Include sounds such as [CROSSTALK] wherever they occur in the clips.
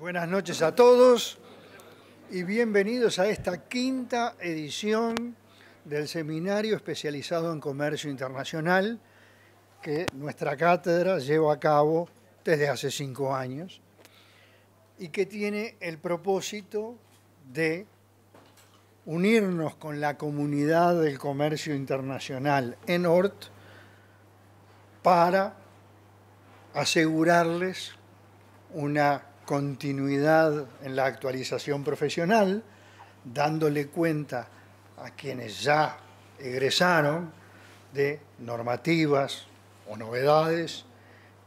Buenas noches a todos y bienvenidos a esta quinta edición del Seminario Especializado en Comercio Internacional que nuestra cátedra lleva a cabo desde hace cinco años y que tiene el propósito de unirnos con la comunidad del comercio internacional en ORT para asegurarles una continuidad en la actualización profesional, dándole cuenta a quienes ya egresaron de normativas o novedades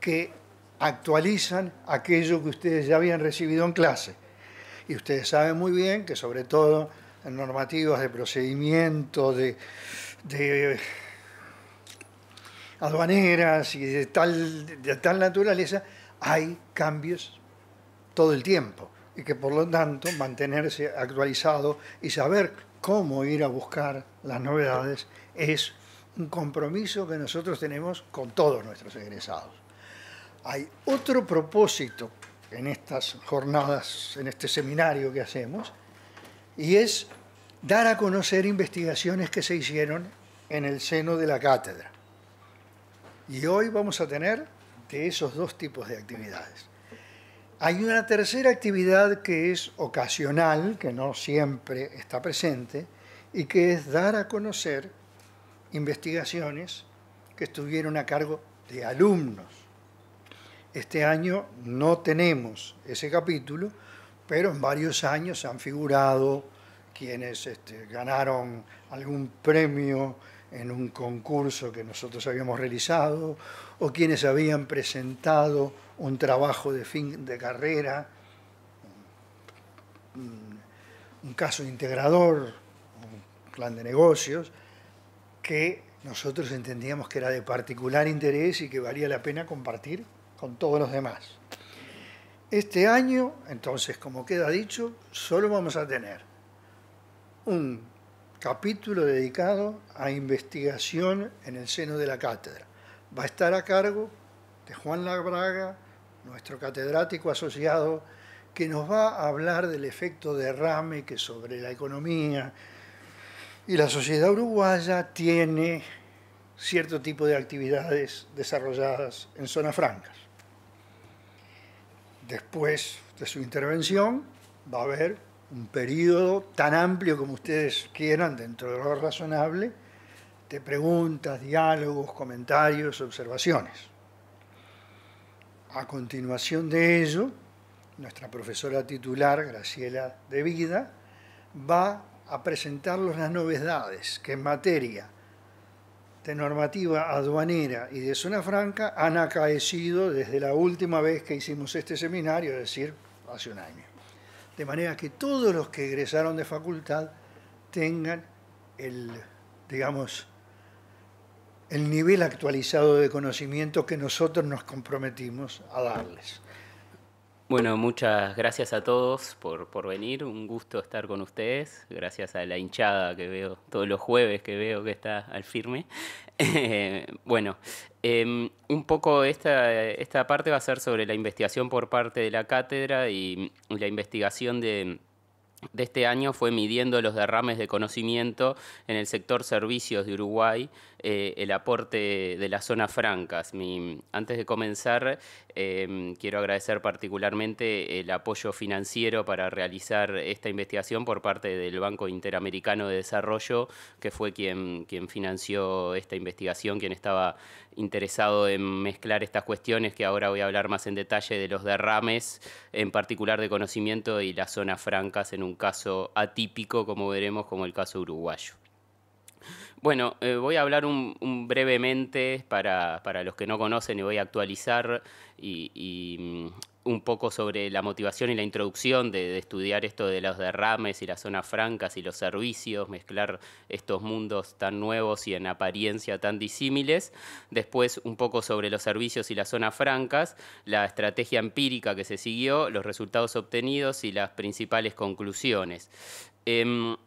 que actualizan aquello que ustedes ya habían recibido en clase. Y ustedes saben muy bien que sobre todo en normativas de procedimiento, de, aduaneras y de tal, de tal naturaleza, hay cambios todo el tiempo y que por lo tanto mantenerse actualizado y saber cómo ir a buscar las novedades es un compromiso que nosotros tenemos con todos nuestros egresados. Hay otro propósito en estas jornadas, en este seminario que hacemos, y es dar a conocer investigaciones que se hicieron en el seno de la cátedra. Y hoy vamos a tener de esos dos tipos de actividades. Hay una tercera actividad que es ocasional, que no siempre está presente, y que es dar a conocer investigaciones que estuvieron a cargo de alumnos. Este año no tenemos ese capítulo, pero en varios años han figurado quienes este, ganaron algún premio en un concurso que nosotros habíamos realizado o quienes habían presentado un trabajo de fin de carrera, un caso integrador, un plan de negocios, que nosotros entendíamos que era de particular interés y que valía la pena compartir con todos los demás. Este año, entonces, como queda dicho, solo vamos a tener un capítulo dedicado a investigación en el seno de la cátedra. Va a estar a cargo de Juan Labraga, nuestro catedrático asociado, que nos va a hablar del efecto derrame que sobre la economía y la sociedad uruguaya tiene cierto tipo de actividades desarrolladas en zonas francas. Después de su intervención va a haber un periodo tan amplio como ustedes quieran, dentro de lo razonable, de preguntas, diálogos, comentarios, observaciones. A continuación de ello, nuestra profesora titular, Graciela De Vida, va a presentarnos las novedades que en materia de normativa aduanera y de zona franca han acaecido desde la última vez que hicimos este seminario, es decir, hace un año. De manera que todos los que egresaron de facultad tengan el, digamos, el nivel actualizado de conocimiento que nosotros nos comprometimos a darles. Bueno, muchas gracias a todos por, venir, un gusto estar con ustedes, gracias a la hinchada que veo todos los jueves, que veo que está al firme. [LAUGHS] bueno, em, un poco esta, parte va a ser sobre la investigación por parte de la cátedra y la investigación de de este año fue midiendo los derrames de conocimiento en el sector servicios de Uruguay eh, el aporte de las zonas francas. antes de comenzar, em, quiero agradecer particularmente el apoyo financiero para realizar esta investigación por parte del Banco Interamericano de Desarrollo, que fue quien, quien financió esta investigación, quien estaba interesado en mezclar estas cuestiones que ahora voy a hablar más en detalle de los derrames, en particular de conocimiento y las zonas francas en un caso atípico, como veremos, como el caso uruguayo. Bueno, eh, voy a hablar un, brevemente para, los que no conocen y voy a actualizar y, mm, un poco sobre la motivación y la introducción de, estudiar esto de los derrames y las zonas francas y los servicios, mezclar estos mundos tan nuevos y en apariencia tan disímiles. Después un poco sobre los servicios y las zonas francas, la estrategia empírica que se siguió, los resultados obtenidos y las principales conclusiones. Em,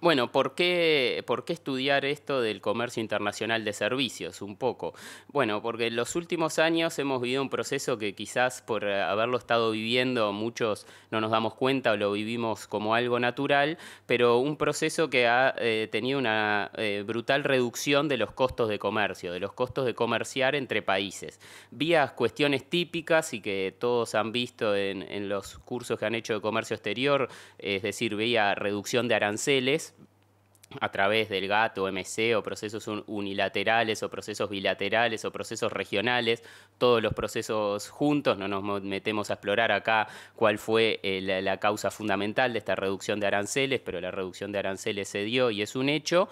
bueno, ¿por qué, ¿por qué, estudiar esto del comercio internacional de servicios un poco? Bueno, porque en los últimos años hemos vivido un proceso que quizás por haberlo estado viviendo muchos no nos damos cuenta o lo vivimos como algo natural, pero un proceso que ha eh, tenido una eh, brutal reducción de los costos de comercio, de los costos de comerciar entre países. Vía cuestiones típicas y que todos han visto en, en los cursos que han hecho de comercio exterior, es decir, vía reducción de aranceles, a través del GATT o MC o procesos unilaterales o procesos bilaterales o procesos regionales, todos los procesos juntos, no nos metemos a explorar acá cuál fue eh, la, causa fundamental de esta reducción de aranceles, pero la reducción de aranceles se dio y es un hecho,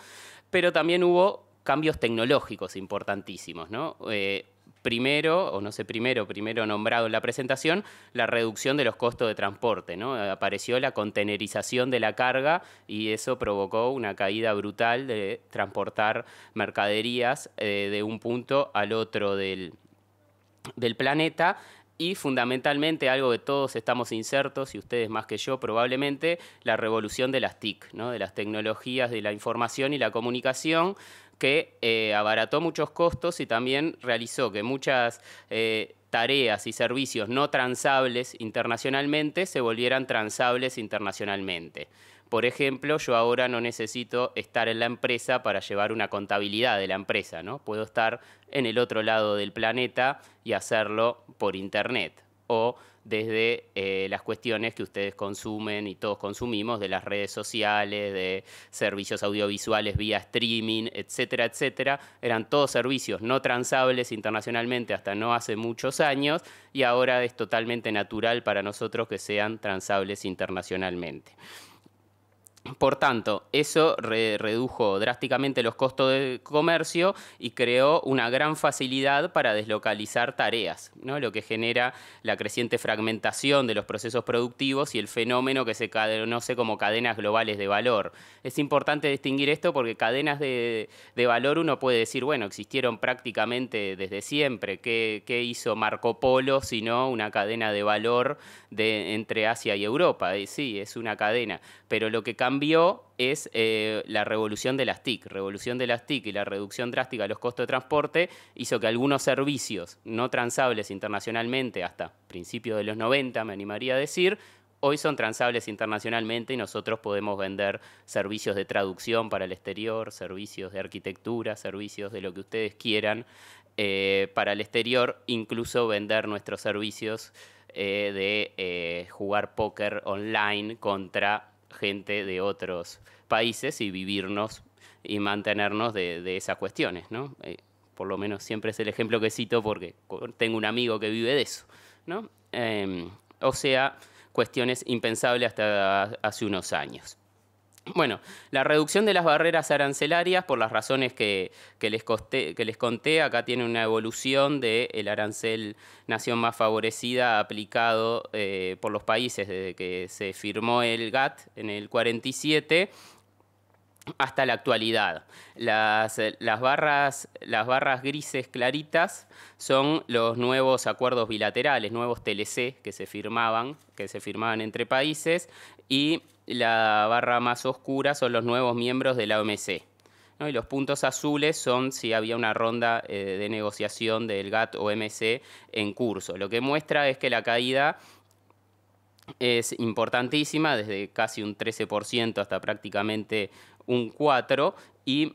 pero también hubo cambios tecnológicos importantísimos, ¿no? Eh, primero, o no sé, primero, primero nombrado en la presentación, la reducción de los costos de transporte. Apareció la contenerización de la carga y eso provocó una caída brutal de transportar mercaderías eh, de un punto al otro del, planeta y fundamentalmente algo que todos estamos insertos, y ustedes más que yo probablemente, la revolución de las TIC, de las tecnologías de la información y la comunicación, que eh, abarató muchos costos y también realizó que muchas eh, tareas y servicios no transables internacionalmente se volvieran transables internacionalmente. Por ejemplo, yo ahora no necesito estar en la empresa para llevar una contabilidad de la empresa, ¿no? Puedo estar en el otro lado del planeta y hacerlo por internet o desde eh, las cuestiones que ustedes consumen y todos consumimos, de las redes sociales, de servicios audiovisuales vía streaming, etcétera, etcétera. Eran todos servicios no transables internacionalmente hasta no hace muchos años y ahora es totalmente natural para nosotros que sean transables internacionalmente. Por tanto, eso redujo drásticamente los costos de comercio y creó una gran facilidad para deslocalizar tareas, ¿no? lo que genera la creciente fragmentación de los procesos productivos y el fenómeno que se conoce como cadenas globales de valor. Es importante distinguir esto porque cadenas de, valor uno puede decir, bueno, existieron prácticamente desde siempre. ¿Qué, hizo Marco Polo si no una cadena de valor de, entre Asia y Europa? sí, es una cadena, pero lo que cambió es eh, la revolución de las TIC. Revolución de las TIC y la reducción drástica de los costos de transporte hizo que algunos servicios no transables internacionalmente hasta principios de los 90, me animaría a decir, hoy son transables internacionalmente y nosotros podemos vender servicios de traducción para el exterior, servicios de arquitectura, servicios de lo que ustedes quieran eh, para el exterior, incluso vender nuestros servicios eh, de jugar póker online contra gente de otros países y vivirnos y mantenernos de, esas cuestiones, ¿no? Eh, por lo menos siempre es el ejemplo que cito porque tengo un amigo que vive de eso, em, o sea, cuestiones impensables hasta hace unos años. Bueno, la reducción de las barreras arancelarias, por las razones que, les, conté, acá tiene una evolución del arancel nación más favorecida aplicado eh, por los países desde que se firmó el GATT en el 47 hasta la actualidad. Las, barras, las barras grises claritas son los nuevos acuerdos bilaterales, nuevos TLC que se firmaban, que se firmaban entre países y la barra más oscura son los nuevos miembros de la OMC. Y los puntos azules son si había una ronda eh, de negociación del GATT o OMC en curso. Lo que muestra es que la caída es importantísima, desde casi un 13% hasta prácticamente un 4%, y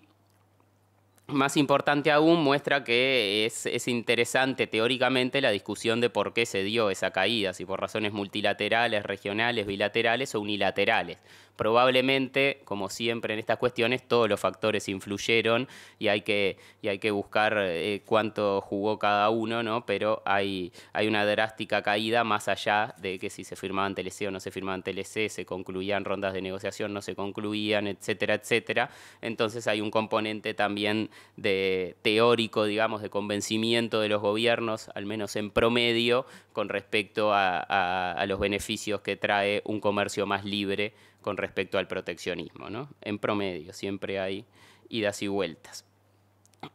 más importante aún, muestra que es, interesante teóricamente la discusión de por qué se dio esa caída, si por razones multilaterales, regionales, bilaterales o unilaterales. Probablemente, como siempre en estas cuestiones, todos los factores influyeron y hay que, hay que buscar eh, cuánto jugó cada uno, Pero hay, hay una drástica caída más allá de que si se firmaban TLC e o no se firmaban TLC, e se concluían rondas de negociación, no se concluían, etcétera, etcétera. Entonces hay un componente también de teórico, digamos, de convencimiento de los gobiernos, al menos en promedio, con respecto a los beneficios que trae un comercio más libre con respecto al proteccionismo. ¿no? En promedio, siempre hay idas y vueltas.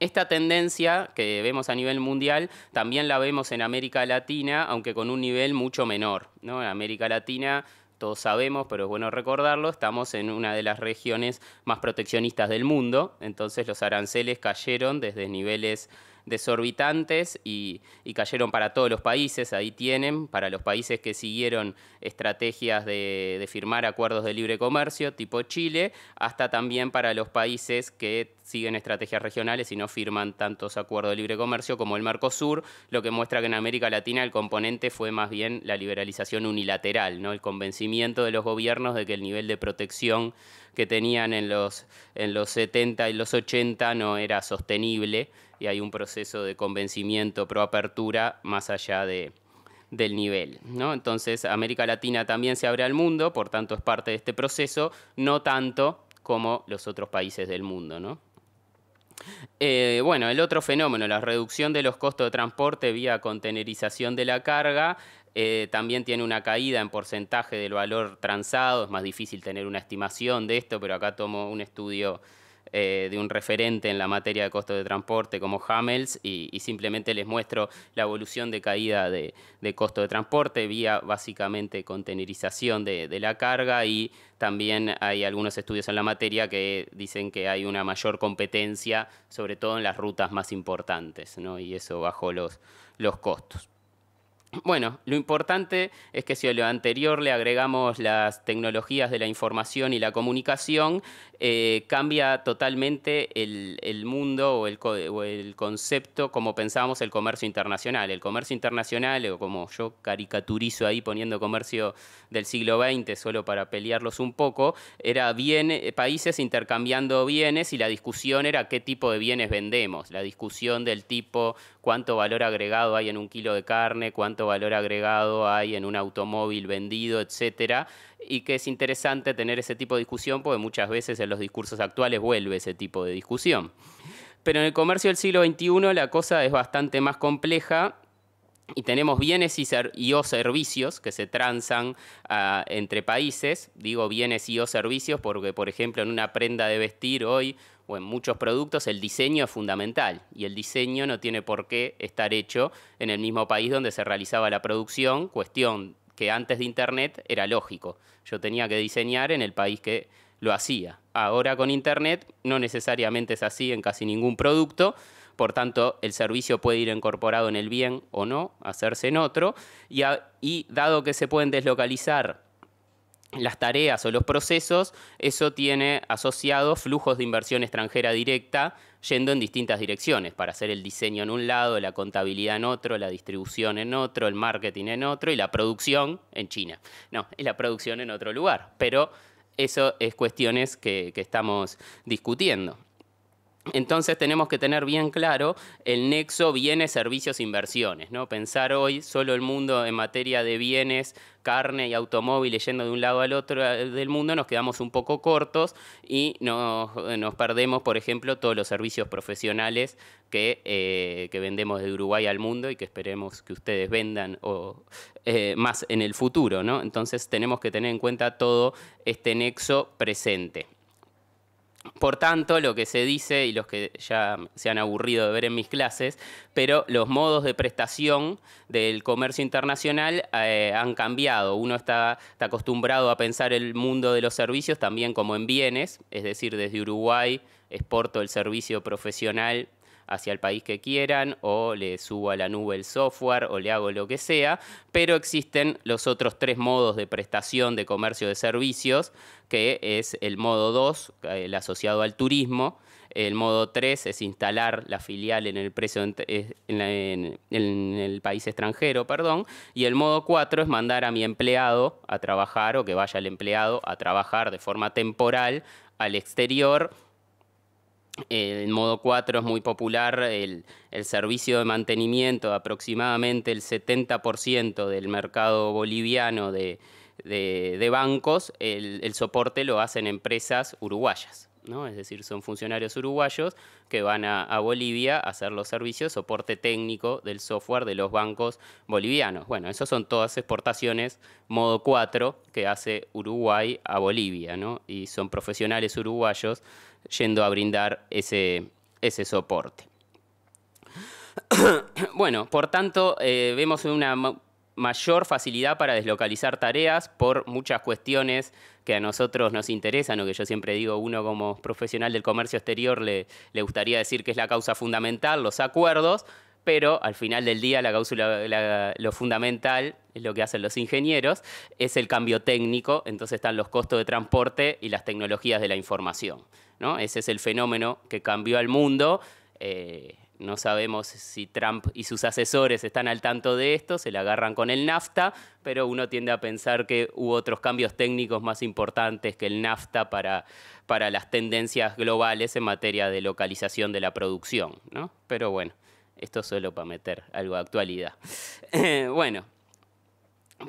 Esta tendencia que vemos a nivel mundial también la vemos en América Latina, aunque con un nivel mucho menor. En América Latina, todos sabemos, pero es bueno recordarlo, estamos en una de las regiones más proteccionistas del mundo, entonces los aranceles cayeron desde niveles desorbitantes y, cayeron para todos los países. Ahí tienen, para los países que siguieron estrategias de firmar acuerdos de libre comercio, tipo Chile, hasta también para los países que siguen estrategias regionales y no firman tantos acuerdos de libre comercio como el Mercosur, lo que muestra que en América Latina el componente fue más bien la liberalización unilateral, ¿no? el convencimiento de los gobiernos de que el nivel de protección que tenían en los, en los 70 y los 80 no era sostenible y hay un proceso de convencimiento pro apertura más allá de, del nivel. ¿no? Entonces América Latina también se abre al mundo, por tanto es parte de este proceso, no tanto como los otros países del mundo. ¿no? Eh, bueno, el otro fenómeno, la reducción de los costos de transporte vía contenerización de la carga, eh, también tiene una caída en porcentaje del valor transado, es más difícil tener una estimación de esto, pero acá tomo un estudio eh, de un referente en la materia de costo de transporte como Hamels y, simplemente les muestro la evolución de caída de, costo de transporte vía básicamente contenerización de, la carga y también hay algunos estudios en la materia que dicen que hay una mayor competencia, sobre todo en las rutas más importantes, ¿no? y eso bajo los costos. Bueno, lo importante es que si a lo anterior le agregamos las tecnologías de la información y la comunicación, eh, cambia totalmente el, mundo o el, el, concepto como pensábamos el comercio internacional. El comercio internacional, o como yo caricaturizo ahí poniendo comercio del siglo XX solo para pelearlos un poco, era bien, eh, países intercambiando bienes y la discusión era qué tipo de bienes vendemos. La discusión del tipo cuánto valor agregado hay en un kilo de carne, cuánto valor agregado hay en un automóvil vendido, etcétera, y que es interesante tener ese tipo de discusión porque muchas veces en los discursos actuales vuelve ese tipo de discusión. Pero en el comercio del siglo XXI la cosa es bastante más compleja y tenemos bienes y, o servicios que se transan ah, entre países. Digo bienes y o servicios porque, por ejemplo, en una prenda de vestir hoy o en muchos productos el diseño es fundamental y el diseño no tiene por qué estar hecho en el mismo país donde se realizaba la producción, cuestión que antes de Internet era lógico. Yo tenía que diseñar en el país que lo hacía. Ahora con Internet no necesariamente es así en casi ningún producto, por tanto el servicio puede ir incorporado en el bien o no, hacerse en otro, y, y dado que se pueden deslocalizar las tareas o los procesos, eso tiene asociados flujos de inversión extranjera directa yendo en distintas direcciones, para hacer el diseño en un lado, la contabilidad en otro, la distribución en otro, el marketing en otro y la producción en China. No, es la producción en otro lugar, pero eso es cuestiones que, que estamos discutiendo. Entonces tenemos que tener bien claro el nexo bienes-servicios-inversiones. ¿no? Pensar hoy solo el mundo en materia de bienes, carne y automóviles yendo de un lado al otro eh, del mundo, nos quedamos un poco cortos y nos, eh, perdemos, por ejemplo, todos los servicios profesionales eh, que, vendemos de Uruguay al mundo y que esperemos que ustedes vendan más en el futuro. ¿no? Entonces tenemos que tener en cuenta todo este nexo presente. Por tanto, lo que se dice, y los que ya se han aburrido de ver en mis clases, pero los modos de prestación del comercio internacional eh, han cambiado. Uno está, está, acostumbrado a pensar el mundo de los servicios también como en bienes, es decir, desde Uruguay exporto el servicio profesional hacia el país que quieran o le subo a la nube el software o le hago lo que sea, pero existen los otros tres modos de prestación de comercio de servicios, que es el modo 2, eh, el asociado al turismo, el modo 3 es instalar la filial eh, en el, país extranjero, perdón. Y el modo 4 es mandar a mi empleado a trabajar o que vaya el empleado a trabajar de forma temporal al exterior eh, en modo 4 es muy popular el, servicio de mantenimiento, aproximadamente el 70% del mercado boliviano de, bancos, el, soporte lo hacen empresas uruguayas. ¿no? Es decir, son funcionarios uruguayos que van a, Bolivia a hacer los servicios, soporte técnico del software de los bancos bolivianos. Bueno, esas son todas exportaciones modo 4 que hace Uruguay a Bolivia, ¿no? Y son profesionales uruguayos yendo a brindar ese, soporte. [COUGHS] bueno, por tanto, eh, vemos una mayor facilidad para deslocalizar tareas por muchas cuestiones que a nosotros nos interesan o que yo siempre digo, uno como profesional del comercio exterior le, le gustaría decir que es la causa fundamental, los acuerdos, pero al final del día la lo fundamental es lo que hacen los ingenieros, es el cambio técnico, entonces están los costos de transporte y las tecnologías de la información. Ese es el fenómeno que cambió al mundo. Eh, no sabemos si Trump y sus asesores están al tanto de esto, se le agarran con el NAFTA, pero uno tiende a pensar que hubo otros cambios técnicos más importantes que el NAFTA para, las tendencias globales en materia de localización de la producción. Pero bueno. Esto solo para meter algo de actualidad. [LAUGHS] bueno,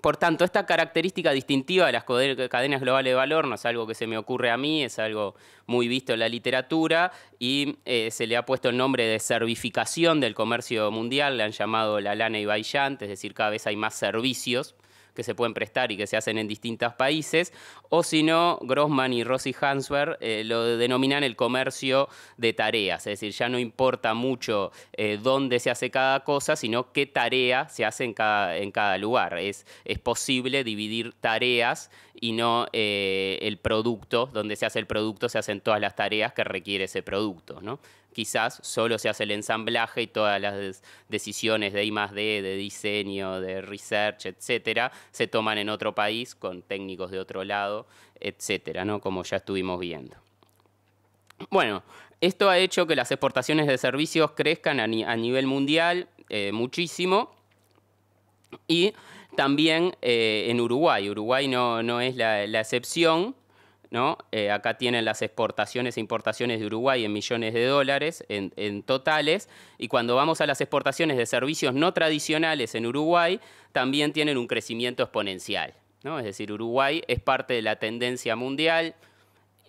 por tanto, esta característica distintiva de las cadenas globales de valor no es algo que se me ocurre a mí, es algo muy visto en la literatura y eh, se le ha puesto el nombre de servificación del comercio mundial, le han llamado la lana y bayante, es decir, cada vez hay más servicios que se pueden prestar y que se hacen en distintos países, o si no, Grossman y Rossi Hanswer eh, lo denominan el comercio de tareas, es decir, ya no importa mucho eh, dónde se hace cada cosa, sino qué tarea se hace en cada, en cada lugar. Es, es posible dividir tareas y no eh, el producto, donde se hace el producto se hacen todas las tareas que requiere ese producto. ¿no? Quizás solo se hace el ensamblaje y todas las decisiones de I +D, de diseño, de research, etcétera, se toman en otro país con técnicos de otro lado, etcétera, ¿no? como ya estuvimos viendo. Bueno, esto ha hecho que las exportaciones de servicios crezcan a, nivel mundial eh, muchísimo y también eh, en Uruguay. Uruguay no, no es la, excepción. ¿no? Eh, acá tienen las exportaciones e importaciones de Uruguay en millones de dólares en, totales. Y cuando vamos a las exportaciones de servicios no tradicionales en Uruguay, también tienen un crecimiento exponencial. ¿no? Es decir, Uruguay es parte de la tendencia mundial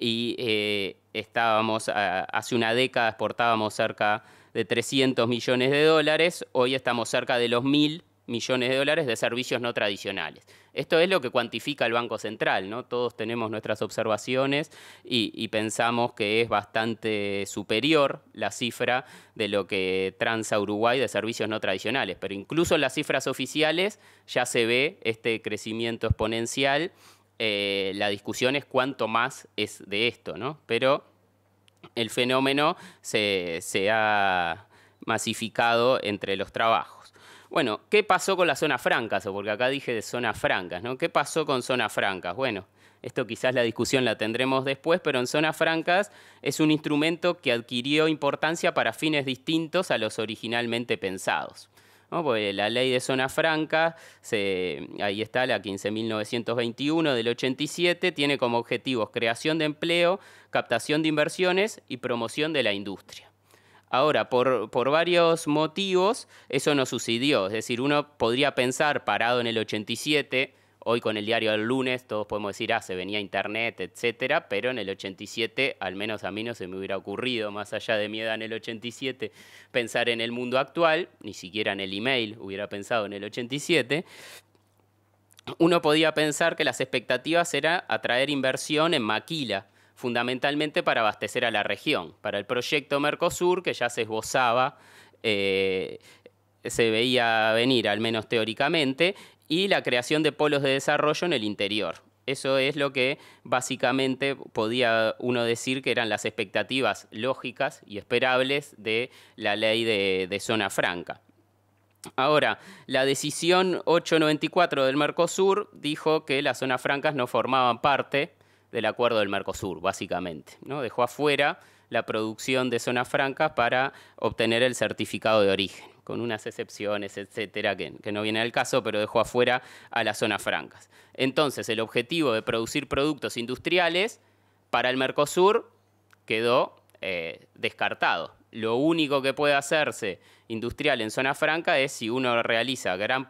y eh, estábamos, hace una década exportábamos cerca de 300 millones de dólares, hoy estamos cerca de los 1000 millones de dólares de servicios no tradicionales. Esto es lo que cuantifica el Banco Central, ¿no? Todos tenemos nuestras observaciones y, pensamos que es bastante superior la cifra de lo que transa Uruguay de servicios no tradicionales, pero incluso en las cifras oficiales ya se ve este crecimiento exponencial. Eh, la discusión es cuánto más es de esto, ¿no? Pero el fenómeno se ha masificado entre los trabajos. Bueno, ¿qué pasó con las zonas francas? porque acá dije de zonas francas, ¿no? ¿Qué pasó con zonas francas? Bueno, esto quizás la discusión la tendremos después, pero en zonas francas es un instrumento que adquirió importancia para fines distintos a los originalmente pensados. la ley de zona franca, ahí está la 15.921 del 87, tiene como objetivos creación de empleo, captación de inversiones y promoción de la industria. Ahora, por, varios motivos, eso no sucedió. Es decir, uno podría pensar, parado en el 87, hoy con el diario del lunes todos podemos decir, ah, se venía internet, etcétera, pero en el 87, al menos a mí no se me hubiera ocurrido, más allá de mi edad en el 87, pensar en el mundo actual, ni siquiera en el email hubiera pensado en el 87. Uno podía pensar que las expectativas eran atraer inversión en maquila fundamentalmente para abastecer a la región. Para el proyecto Mercosur, que ya se esbozaba, eh, se veía venir, al menos teóricamente, y la creación de polos de desarrollo en el interior. Eso es lo que básicamente podía uno decir que eran las expectativas lógicas y esperables de la ley de, de zona franca. Ahora, la decisión 894 del Mercosur dijo que las zonas francas no formaban parte del acuerdo del Mercosur, básicamente. ¿no? Dejó afuera la producción de zonas francas para obtener el certificado de origen, con unas excepciones, etcétera, que, no viene al caso, pero dejó afuera a las zonas francas. Entonces, el objetivo de producir productos industriales para el Mercosur quedó eh, descartado. Lo único que puede hacerse industrial en zona franca es si uno realiza gran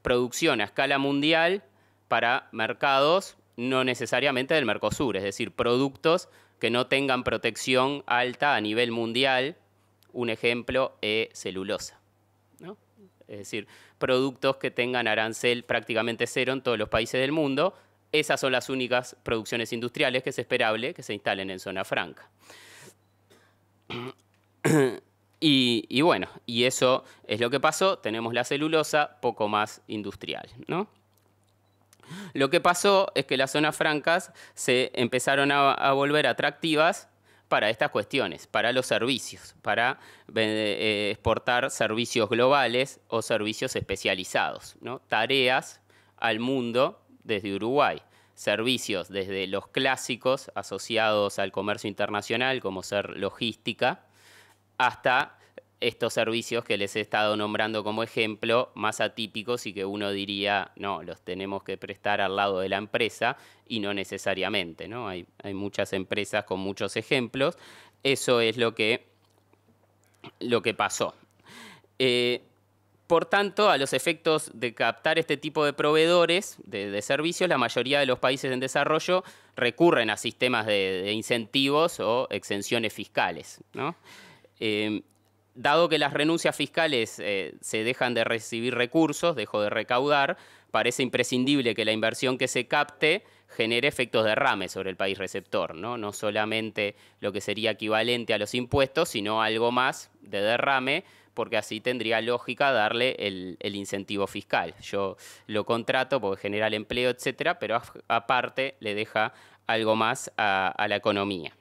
producción a escala mundial para mercados no necesariamente del Mercosur, es decir, productos que no tengan protección alta a nivel mundial. Un ejemplo es celulosa. Es decir, productos que tengan arancel prácticamente cero en todos los países del mundo. Esas son las únicas producciones industriales que es esperable que se instalen en zona franca. [CLEARS THROAT] Y, y bueno, y eso es lo que pasó. Tenemos la celulosa poco más industrial, ¿no? Lo que pasó es que las zonas francas se empezaron a, volver atractivas para estas cuestiones, para los servicios, para eh, exportar servicios globales o servicios especializados, tareas al mundo desde Uruguay servicios desde los clásicos asociados al comercio internacional, como ser logística, hasta estos servicios que les he estado nombrando como ejemplo, más atípicos y que uno diría, no, los tenemos que prestar al lado de la empresa y no necesariamente, ¿no? Hay, hay muchas empresas con muchos ejemplos. Eso es lo que, lo que pasó. Eh, por tanto, a los efectos de captar este tipo de proveedores de, servicios, la mayoría de los países en desarrollo recurren a sistemas de, incentivos o exenciones fiscales. ¿no? Eh, dado que las renuncias fiscales eh, se dejan de recibir recursos, dejo de recaudar, parece imprescindible que la inversión que se capte genere efectos derrame sobre el país receptor, ¿no? No solamente lo que sería equivalente a los impuestos, sino algo más de derrame, porque así tendría lógica darle el, incentivo fiscal. Yo lo contrato porque genera el empleo, etcétera, pero aparte le deja algo más a la economía.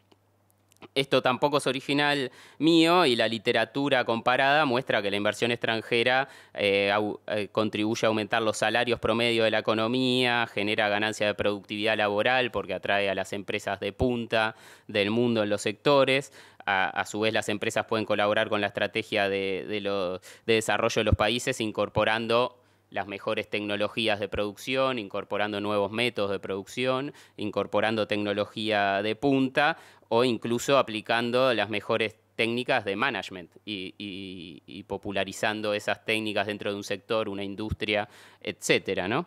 Esto tampoco es original mío y la literatura comparada muestra que la inversión extranjera eh, eh, contribuye a aumentar los salarios promedio de la economía, genera ganancia de productividad laboral porque atrae a las empresas de punta del mundo en los sectores, a, su vez las empresas pueden colaborar con la estrategia de, desarrollo de los países incorporando las mejores tecnologías de producción, incorporando nuevos métodos de producción, incorporando tecnología de punta o incluso aplicando las mejores técnicas de management y, popularizando esas técnicas dentro de un sector, una industria, etcétera, ¿no?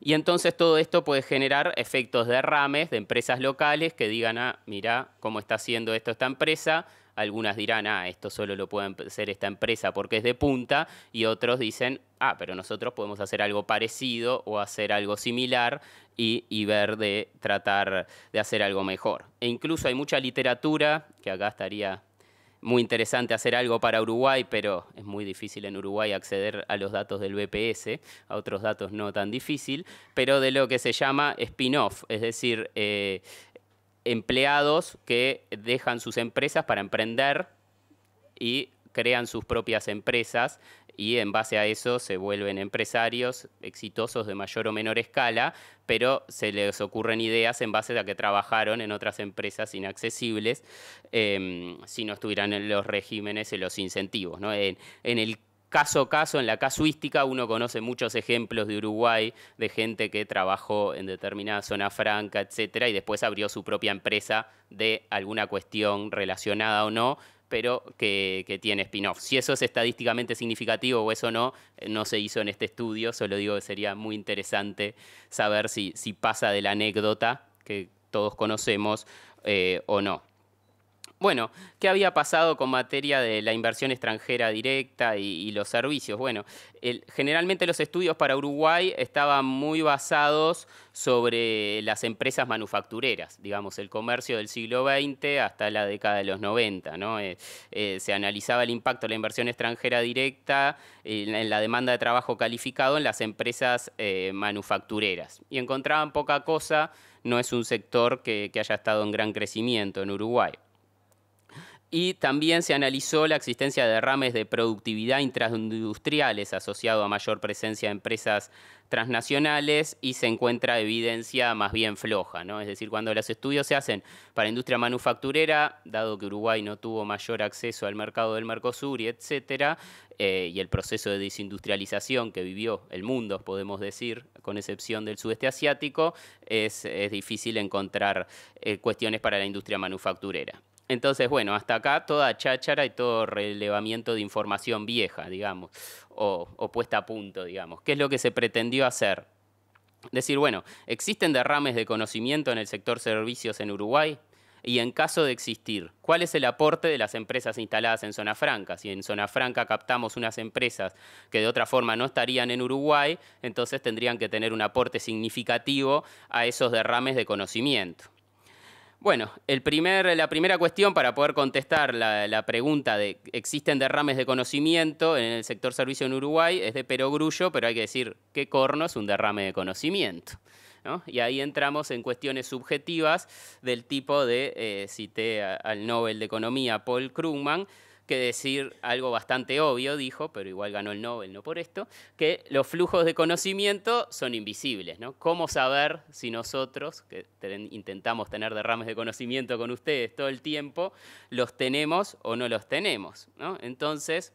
Y entonces todo esto puede generar efectos derrames de empresas locales que digan, ah, mira cómo está haciendo esto esta empresa, algunas dirán, ah, esto solo lo puede hacer esta empresa porque es de punta, y otros dicen, ah, pero nosotros podemos hacer algo parecido o hacer algo similar y, ver de tratar de hacer algo mejor. E incluso hay mucha literatura, que acá estaría muy interesante hacer algo para Uruguay, pero es muy difícil en Uruguay acceder a los datos del BPS, a otros datos no tan difícil, pero de lo que se llama spin-off, es decir, eh, empleados que dejan sus empresas para emprender y crean sus propias empresas y en base a eso se vuelven empresarios exitosos de mayor o menor escala, pero se les ocurren ideas en base a que trabajaron en otras empresas inaccesibles eh, si no estuvieran en los regímenes y los incentivos. ¿no? En, en el caso a caso, en la casuística, uno conoce muchos ejemplos de Uruguay, de gente que trabajó en determinada zona franca, etcétera, y después abrió su propia empresa de alguna cuestión relacionada o no, pero que, tiene spin-off. Si eso es estadísticamente significativo o eso no, eh, no se hizo en este estudio, solo digo que sería muy interesante saber si, pasa de la anécdota que todos conocemos eh, o no. Bueno, ¿qué había pasado con materia de la inversión extranjera directa y, los servicios? Bueno, generalmente los estudios para Uruguay estaban muy basados sobre las empresas manufactureras, digamos, el comercio del siglo XX hasta la década de los 90. ¿no? Eh, eh, se analizaba el impacto de la inversión extranjera directa eh, en, la demanda de trabajo calificado en las empresas manufactureras y encontraban poca cosa, no es un sector que haya estado en gran crecimiento en Uruguay. Y también se analizó la existencia de derrames de productividad intraindustriales asociado a mayor presencia de empresas transnacionales y se encuentra evidencia más bien floja. ¿no? Es decir, cuando los estudios se hacen para industria manufacturera, dado que Uruguay no tuvo mayor acceso al mercado del Mercosur y etcétera, eh, y el proceso de desindustrialización que vivió el mundo, podemos decir, con excepción del sudeste asiático, es, difícil encontrar eh, cuestiones para la industria manufacturera. Entonces, bueno, hasta acá toda cháchara y todo relevamiento de información vieja, digamos, o, puesta a punto, digamos. ¿Qué es lo que se pretendió hacer? Decir, bueno, ¿existen derrames de conocimiento en el sector servicios en Uruguay? y en caso de existir, ¿cuál es el aporte de las empresas instaladas en zona franca? Si en zona franca captamos unas empresas que de otra forma no estarían en Uruguay, entonces tendrían que tener un aporte significativo a esos derrames de conocimiento. Bueno, la primera cuestión para poder contestar la, pregunta de existen derrames de conocimiento en el sector servicio en Uruguay es de Perogrullo, pero hay que decir qué corno es un derrame de conocimiento. Y ahí entramos en cuestiones subjetivas del tipo de, eh, cité al Nobel de Economía Paul Krugman, que decir algo bastante obvio, dijo, pero igual ganó el Nobel, no por esto, que los flujos de conocimiento son invisibles, ¿no? ¿Cómo saber si nosotros, que intentamos tener derrames de conocimiento con ustedes todo el tiempo, los tenemos o no los tenemos, Entonces,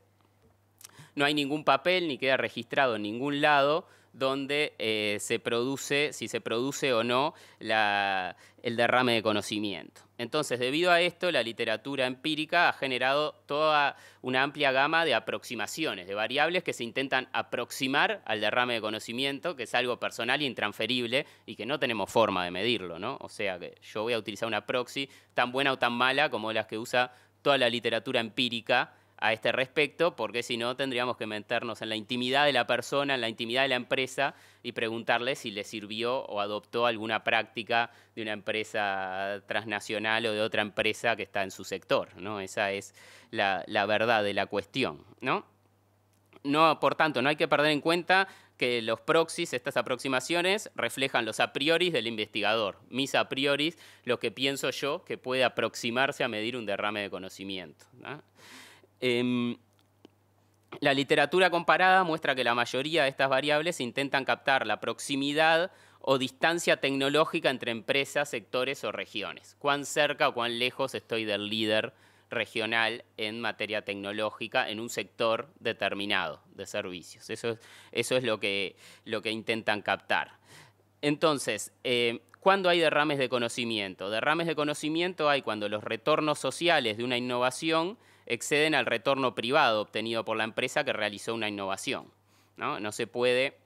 no hay ningún papel ni queda registrado en ningún lado donde eh, se produce, si se produce o no, el derrame de conocimiento. Entonces, debido a esto, la literatura empírica ha generado toda una amplia gama de aproximaciones, de variables que se intentan aproximar al derrame de conocimiento, que es algo personal e intransferible y que no tenemos forma de medirlo, ¿no? O sea, que yo voy a utilizar una proxy tan buena o tan mala como las que usa toda la literatura empírica a este respecto, porque si no tendríamos que meternos en la intimidad de la persona, en la intimidad de la empresa y preguntarle si le sirvió o adoptó alguna práctica de una empresa transnacional o de otra empresa que está en su sector. ¿no? Esa es la, verdad de la cuestión. ¿no? No, por tanto, no hay que perder en cuenta que los proxies, estas aproximaciones, reflejan los a priori del investigador, mis a priori, lo que pienso yo que puede aproximarse a medir un derrame de conocimiento. Em, la literatura comparada muestra que la mayoría de estas variables intentan captar la proximidad o distancia tecnológica entre empresas, sectores o regiones. Cuán cerca o cuán lejos estoy del líder regional en materia tecnológica en un sector determinado de servicios. Eso es, lo, que, intentan captar. Entonces, eh, ¿cuándo hay derrames de conocimiento? Derrames de conocimiento hay cuando los retornos sociales de una innovación exceden al retorno privado obtenido por la empresa que realizó una innovación. No, se puede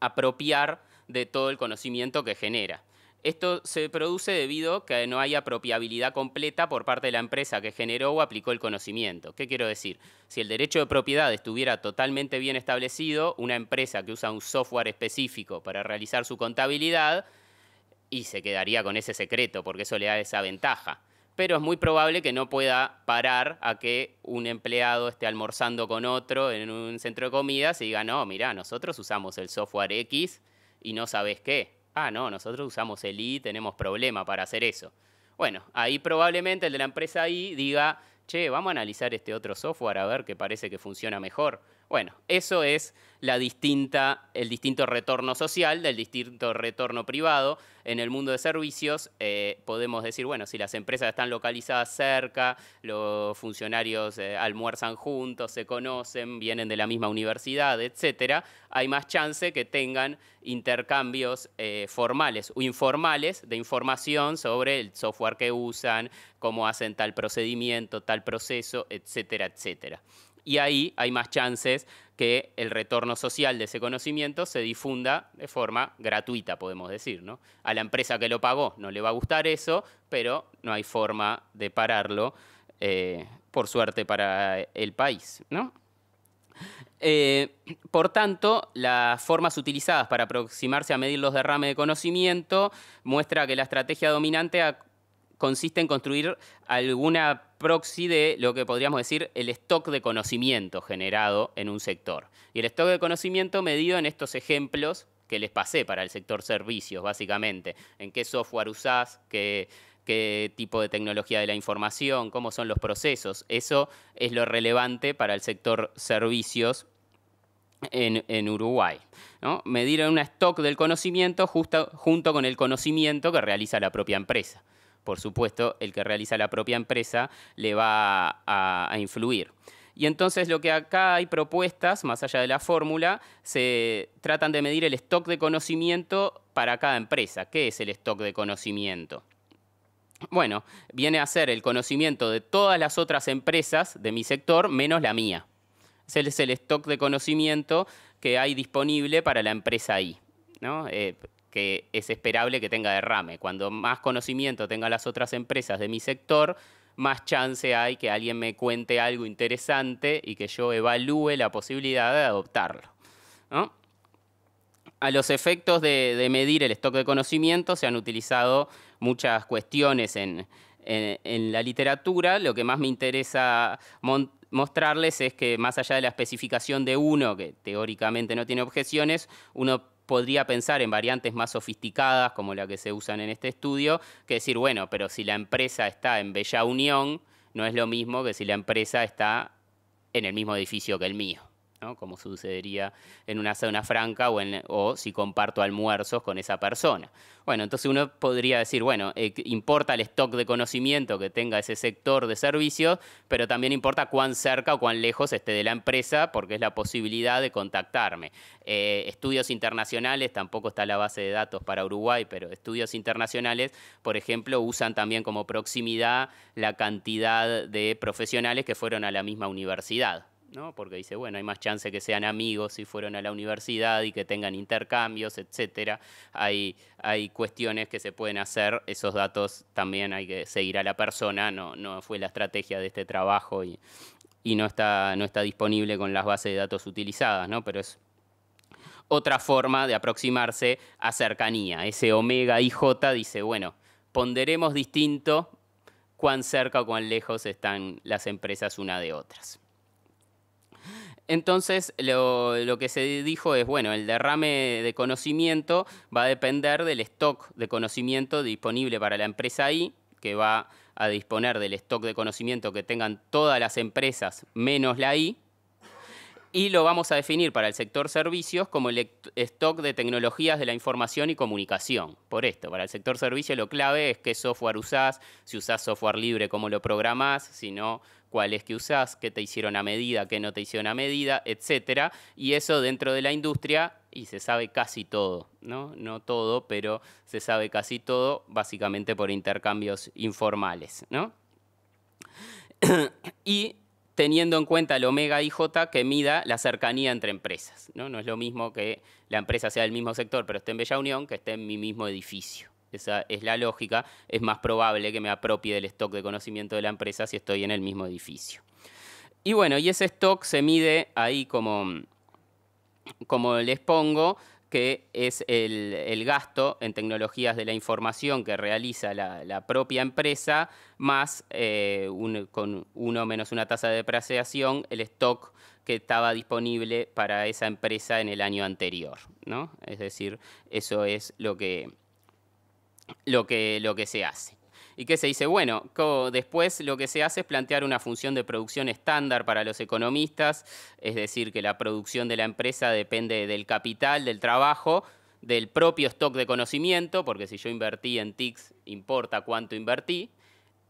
apropiar de todo el conocimiento que genera. Esto se produce debido a que no hay apropiabilidad completa por parte de la empresa que generó o aplicó el conocimiento. ¿Qué quiero decir? Si el derecho de propiedad estuviera totalmente bien establecido, una empresa que usa un software específico para realizar su contabilidad y se quedaría con ese secreto porque eso le da esa ventaja pero es muy probable que no pueda parar a que un empleado esté almorzando con otro en un centro de comidas y diga, no, mira, nosotros usamos el software X y no sabes qué. Ah, no, nosotros usamos el Y, tenemos problema para hacer eso. Bueno, ahí probablemente el de la empresa Y diga, che, vamos a analizar este otro software a ver que parece que funciona mejor. Bueno, eso es el distinto retorno social del distinto retorno privado. En el mundo de servicios eh, podemos decir, bueno, si las empresas están localizadas cerca, los funcionarios eh, almuerzan juntos, se conocen, vienen de la misma universidad, etc., hay más chance que tengan intercambios eh, formales o informales de información sobre el software que usan, cómo hacen tal procedimiento, tal proceso, etcétera, etcétera. Y ahí hay más chances que el retorno social de ese conocimiento se difunda de forma gratuita, podemos decir. ¿no? A la empresa que lo pagó no le va a gustar eso, pero no hay forma de pararlo, eh, por suerte para el país. Eh, por tanto, las formas utilizadas para aproximarse a medir los derrames de conocimiento muestra que la estrategia dominante ha consiste en construir alguna proxy de lo que podríamos decir el stock de conocimiento generado en un sector. Y el stock de conocimiento medido en estos ejemplos que les pasé para el sector servicios, básicamente, en qué software usás, qué, tipo de tecnología de la información, cómo son los procesos. Eso es lo relevante para el sector servicios en, Uruguay. Medir un stock del conocimiento junto con el conocimiento que realiza la propia empresa por supuesto, el que realiza la propia empresa le va a, influir. Y entonces lo que acá hay propuestas, más allá de la fórmula, se tratan de medir el stock de conocimiento para cada empresa. ¿Qué es el stock de conocimiento? Bueno, viene a ser el conocimiento de todas las otras empresas de mi sector menos la mía. Ese es el stock de conocimiento que hay disponible para la empresa i, ¿no? Eh, que es esperable que tenga derrame. Cuando más conocimiento tengan las otras empresas de mi sector, más chance hay que alguien me cuente algo interesante y que yo evalúe la posibilidad de adoptarlo. A los efectos de, medir el stock de conocimiento se han utilizado muchas cuestiones en, en la literatura. Lo que más me interesa mostrarles es que más allá de la especificación de uno, que teóricamente no tiene objeciones, uno podría pensar en variantes más sofisticadas, como la que se usan en este estudio, que decir, bueno, pero si la empresa está en Bella Unión, no es lo mismo que si la empresa está en el mismo edificio que el mío como sucedería en una zona franca o, si comparto almuerzos con esa persona. Bueno, entonces uno podría decir, bueno, eh, importa el stock de conocimiento que tenga ese sector de servicios, pero también importa cuán cerca o cuán lejos esté de la empresa, porque es la posibilidad de contactarme. Eh, estudios internacionales, tampoco está la base de datos para Uruguay, pero estudios internacionales, por ejemplo, usan también como proximidad la cantidad de profesionales que fueron a la misma universidad. Porque dice, bueno, hay más chance que sean amigos si fueron a la universidad y que tengan intercambios, etcétera. Hay, cuestiones que se pueden hacer, esos datos también hay que seguir a la persona, no, fue la estrategia de este trabajo y, no, está, disponible con las bases de datos utilizadas, ¿no? Pero es otra forma de aproximarse a cercanía. Ese omega y j dice, bueno, ponderemos distinto cuán cerca o cuán lejos están las empresas una de otras. Entonces, lo, que se dijo es, bueno, el derrame de conocimiento va a depender del stock de conocimiento disponible para la empresa I, que va a disponer del stock de conocimiento que tengan todas las empresas menos la I, y lo vamos a definir para el sector servicios como el stock de tecnologías de la información y comunicación. Por esto, para el sector servicios lo clave es qué software usás, si usás software libre, cómo lo programás, si no, cuál es que usás, qué te hicieron a medida, qué no te hicieron a medida, etc. Y eso dentro de la industria, y se sabe casi todo, ¿no? No todo, pero se sabe casi todo, básicamente por intercambios informales, ¿no? [COUGHS] y teniendo en cuenta el omega y J que mida la cercanía entre empresas. ¿no? no es lo mismo que la empresa sea del mismo sector, pero esté en Bella Unión, que esté en mi mismo edificio. Esa es la lógica. Es más probable que me apropie del stock de conocimiento de la empresa si estoy en el mismo edificio. Y bueno, y ese stock se mide ahí como, como les pongo, que es el, gasto en tecnologías de la información que realiza la, propia empresa, más eh, con uno menos una tasa de depreciación, el stock que estaba disponible para esa empresa en el año anterior. Es decir, eso es lo que, lo que, lo que se hace y que se dice, bueno, después lo que se hace es plantear una función de producción estándar para los economistas, es decir, que la producción de la empresa depende del capital, del trabajo, del propio stock de conocimiento, porque si yo invertí en TICS, importa cuánto invertí,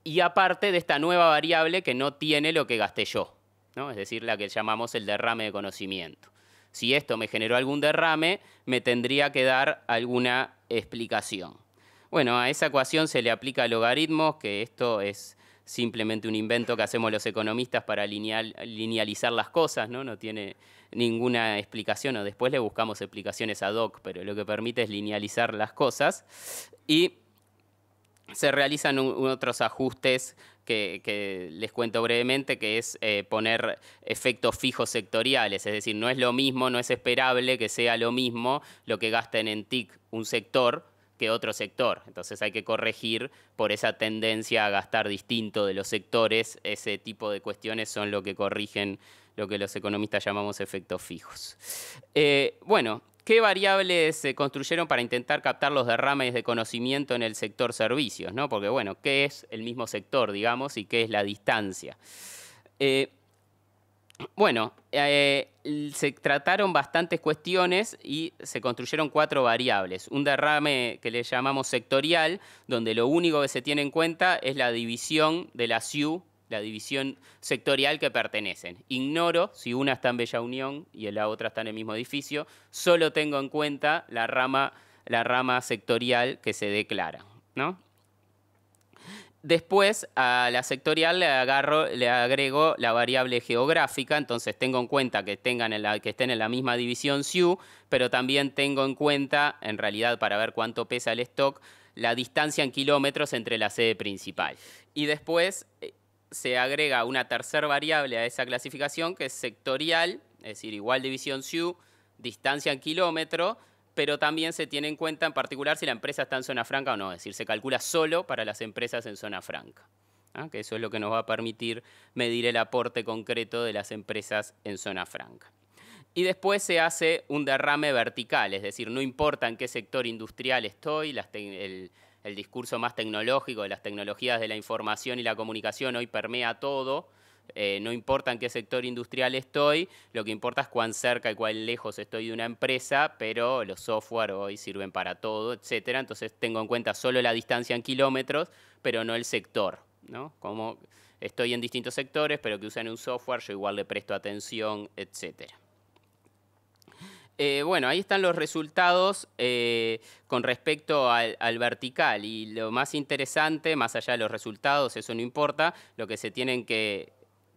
y aparte de esta nueva variable que no tiene lo que gasté yo, ¿no? es decir, la que llamamos el derrame de conocimiento. Si esto me generó algún derrame, me tendría que dar alguna explicación. Bueno, a esa ecuación se le aplica logaritmos, que esto es simplemente un invento que hacemos los economistas para linealizar las cosas, ¿no? No tiene ninguna explicación, o después le buscamos explicaciones ad hoc, pero lo que permite es linealizar las cosas. Y se realizan otros ajustes que, les cuento brevemente, que es eh, poner efectos fijos sectoriales, es decir, no es lo mismo, no es esperable que sea lo mismo lo que gasten en TIC un sector que otro sector. Entonces hay que corregir por esa tendencia a gastar distinto de los sectores. Ese tipo de cuestiones son lo que corrigen lo que los economistas llamamos efectos fijos. Eh, bueno, ¿Qué variables se construyeron para intentar captar los derrames de conocimiento en el sector servicios? ¿no? Porque, bueno, ¿qué es el mismo sector, digamos, y qué es la distancia? Eh, bueno, eh, se trataron bastantes cuestiones y se construyeron cuatro variables. Un derrame que le llamamos sectorial, donde lo único que se tiene en cuenta es la división de la SIU, la división sectorial que pertenecen. Ignoro si una está en Bella Unión y la otra está en el mismo edificio, solo tengo en cuenta la rama, la rama sectorial que se declara. ¿no? Después a la sectorial le, le agrego la variable geográfica, entonces tengo en cuenta que, tengan en la, que estén en la misma división su, pero también tengo en cuenta, en realidad para ver cuánto pesa el stock, la distancia en kilómetros entre la sede principal. Y después eh, se agrega una tercera variable a esa clasificación que es sectorial, es decir, igual división su distancia en kilómetro, pero también se tiene en cuenta en particular si la empresa está en zona franca o no, es decir, se calcula solo para las empresas en zona franca, ¿ah? que eso es lo que nos va a permitir medir el aporte concreto de las empresas en zona franca. Y después se hace un derrame vertical, es decir, no importa en qué sector industrial estoy, el, el discurso más tecnológico de las tecnologías de la información y la comunicación hoy permea todo, eh, no importa en qué sector industrial estoy, lo que importa es cuán cerca y cuán lejos estoy de una empresa, pero los software hoy sirven para todo, etcétera. Entonces tengo en cuenta solo la distancia en kilómetros, pero no el sector. ¿no? Como estoy en distintos sectores, pero que usan un software, yo igual le presto atención, etcétera. Eh, bueno, ahí están los resultados eh, con respecto al, vertical y lo más interesante, más allá de los resultados, eso no importa, lo que se tienen que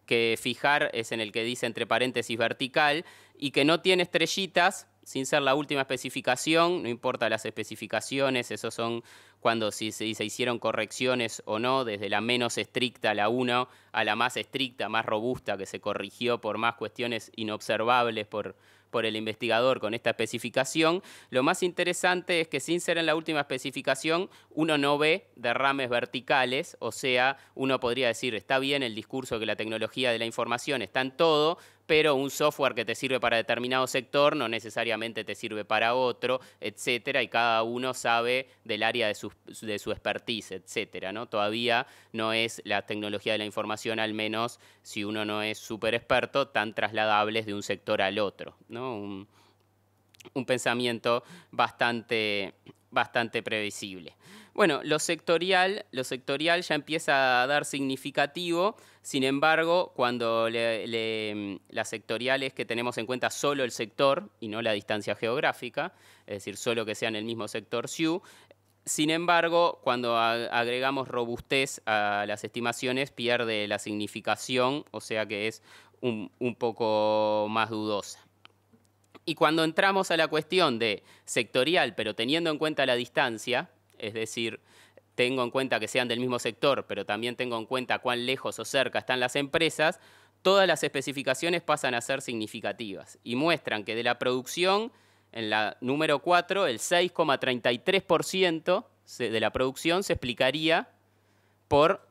que fijar es en el que dice entre paréntesis vertical y que no tiene estrellitas, sin ser la última especificación, no importa las especificaciones, esos son cuando si, se hicieron correcciones o no, desde la menos estricta, la 1, a la más estricta, más robusta, que se corrigió por más cuestiones inobservables, por, por el investigador con esta especificación, lo más interesante es que sin ser en la última especificación, uno no ve derrames verticales, o sea, uno podría decir, está bien el discurso que la tecnología de la información está en todo, pero un software que te sirve para determinado sector no necesariamente te sirve para otro, etcétera, y cada uno sabe del área de su, de su expertise, etcétera, ¿no? Todavía no es la tecnología de la información, al menos si uno no es súper experto, tan trasladables de un sector al otro, ¿no? Un, un pensamiento bastante, bastante previsible. Bueno, lo sectorial, lo sectorial ya empieza a dar significativo, sin embargo, cuando le, las sectoriales que tenemos en cuenta solo el sector y no la distancia geográfica, es decir, solo que sea en el mismo sector SIU, sin embargo, cuando agregamos robustez a las estimaciones, pierde la significación, o sea que es un poco más dudosa. Y cuando entramos a la cuestión de sectorial, pero teniendo en cuenta la distancia, es decir, tengo en cuenta que sean del mismo sector, pero también tengo en cuenta cuán lejos o cerca están las empresas, todas las especificaciones pasan a ser significativas y muestran que de la producción, en la número 4, el 6,33% de la producción se explicaría por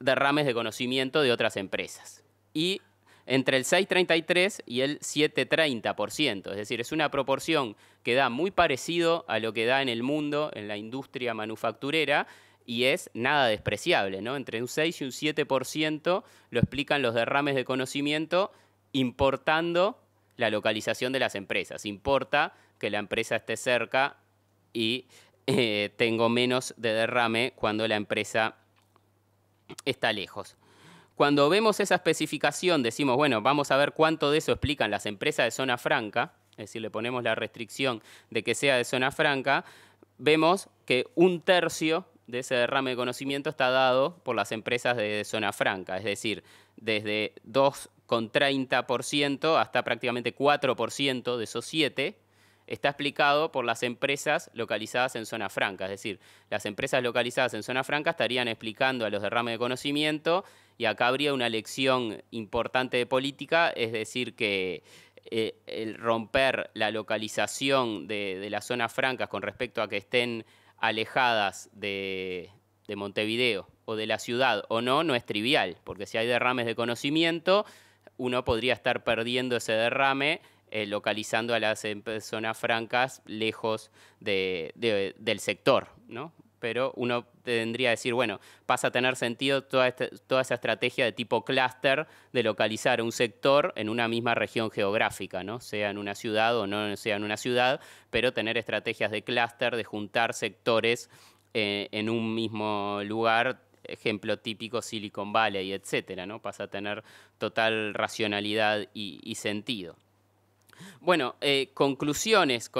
derrames de conocimiento de otras empresas. Y entre el 6,33 y el 7,30%. Es decir, es una proporción que da muy parecido a lo que da en el mundo, en la industria manufacturera, y es nada despreciable. ¿no? Entre un 6 y un 7% lo explican los derrames de conocimiento importando la localización de las empresas. Importa que la empresa esté cerca y eh, tengo menos de derrame cuando la empresa está lejos. Cuando vemos esa especificación, decimos, bueno, vamos a ver cuánto de eso explican las empresas de zona franca, es decir, le ponemos la restricción de que sea de zona franca, vemos que un tercio de ese derrame de conocimiento está dado por las empresas de zona franca, es decir, desde 2,30% hasta prácticamente 4% de esos 7 está explicado por las empresas localizadas en zona franca, es decir, las empresas localizadas en zona franca estarían explicando a los derrames de conocimiento y acá habría una lección importante de política, es decir, que eh, el romper la localización de, las zonas francas con respecto a que estén alejadas de, Montevideo o de la ciudad o no, no es trivial, porque si hay derrames de conocimiento, uno podría estar perdiendo ese derrame eh, localizando a las em, zonas francas lejos del sector, ¿no? pero uno tendría que decir, bueno, pasa a tener sentido este, toda, esa estrategia de tipo clúster de localizar un sector en una misma región geográfica, ¿no? sea en una ciudad o no sea en una ciudad, pero tener estrategias de clúster, de juntar sectores eh, en un mismo lugar ejemplo típico Silicon Valley, etcétera, ¿no? Pasa a tener total racionalidad y, sentido. Bueno, eh, conclusiones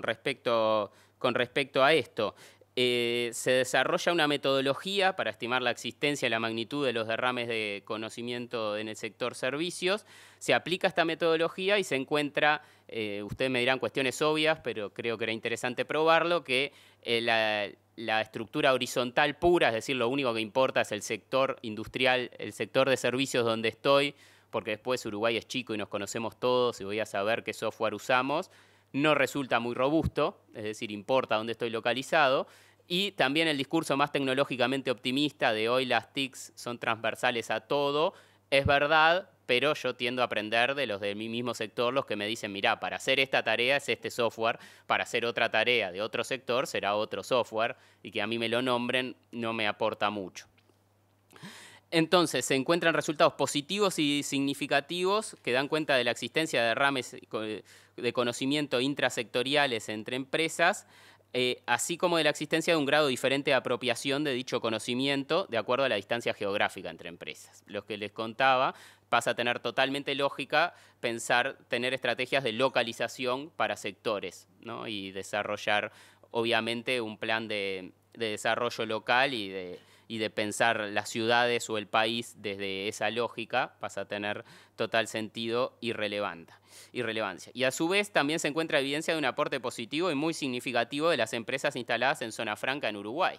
respecto, con respecto a esto. Eh, se desarrolla una metodología para estimar la existencia y la magnitud de los derrames de conocimiento en el sector servicios. Se aplica esta metodología y se encuentra, eh, ustedes me dirán cuestiones obvias, pero creo que era interesante probarlo, que eh, la estructura horizontal pura, es decir, lo único que importa es el sector industrial, el sector de servicios donde estoy, porque después Uruguay es chico y nos conocemos todos y voy a saber qué software usamos, no resulta muy robusto, es decir, importa dónde estoy localizado. Y también el discurso más tecnológicamente optimista de hoy las TICs son transversales a todo, es verdad, pero yo tiendo a aprender de los de mi mismo sector, los que me dicen, mirá, para hacer esta tarea es este software, para hacer otra tarea de otro sector será otro software, y que a mí me lo nombren no me aporta mucho. Entonces, se encuentran resultados positivos y significativos que dan cuenta de la existencia de rames de conocimiento intrasectoriales entre empresas eh, así como de la existencia de un grado diferente de apropiación de dicho conocimiento de acuerdo a la distancia geográfica entre empresas. Lo que les contaba pasa a tener totalmente lógica pensar, tener estrategias de localización para sectores ¿no? y desarrollar, obviamente, un plan de desarrollo local y de y de pensar las ciudades o el país desde esa lógica pasa a tener total sentido y relevancia. Y a su vez también se encuentra evidencia de un aporte positivo y muy significativo de las empresas instaladas en zona franca en Uruguay.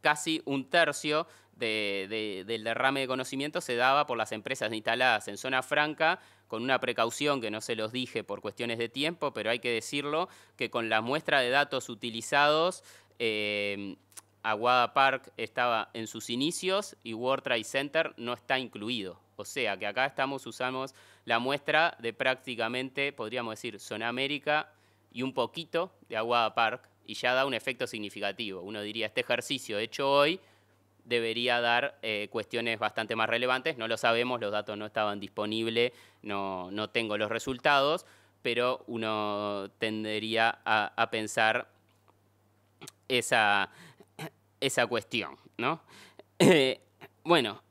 Casi un tercio del derrame de conocimiento se daba por las empresas instaladas en zona franca, con una precaución que no se los dije por cuestiones de tiempo, pero hay que decirlo, que con la muestra de datos utilizados eh, Aguada Park estaba en sus inicios y World Trade Center no está incluido. O sea que acá estamos, usamos la muestra de prácticamente, podríamos decir, Zona América y un poquito de Aguada Park y ya da un efecto significativo. Uno diría, este ejercicio hecho hoy debería dar eh, cuestiones bastante más relevantes. No lo sabemos, los datos no estaban disponibles, no, no tengo los resultados, pero uno tendería a, a pensar esa, esa cuestión, ¿no? [LAUGHS] bueno,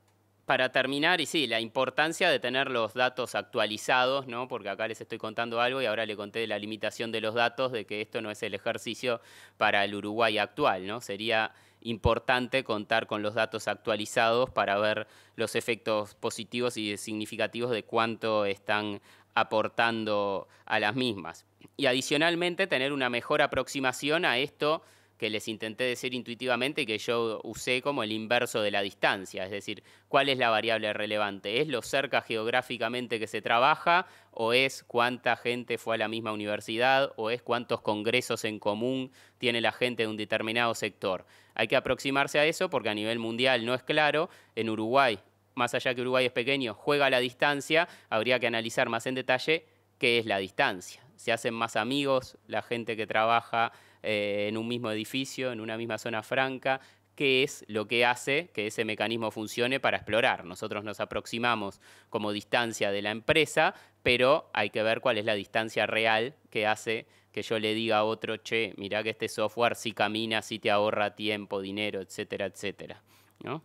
para terminar, y sí, la importancia de tener los datos actualizados, ¿no? Porque acá les estoy contando algo y ahora le conté de la limitación de los datos, de que esto no es el ejercicio para el Uruguay actual, ¿no? Sería importante contar con los datos actualizados para ver los efectos positivos y significativos de cuánto están aportando a las mismas. Y adicionalmente tener una mejor aproximación a esto que les intenté decir intuitivamente y que yo usé como el inverso de la distancia, es decir, cuál es la variable relevante, es lo cerca geográficamente que se trabaja o es cuánta gente fue a la misma universidad o es cuántos congresos en común tiene la gente de un determinado sector. Hay que aproximarse a eso porque a nivel mundial no es claro, en Uruguay, más allá que Uruguay es pequeño, juega la distancia, habría que analizar más en detalle qué es la distancia se hacen más amigos, la gente que trabaja eh, en un mismo edificio, en una misma zona franca, qué es lo que hace que ese mecanismo funcione para explorar. Nosotros nos aproximamos como distancia de la empresa, pero hay que ver cuál es la distancia real que hace que yo le diga a otro, che, mirá que este software sí camina, sí te ahorra tiempo, dinero, etcétera, etcétera. ¿No?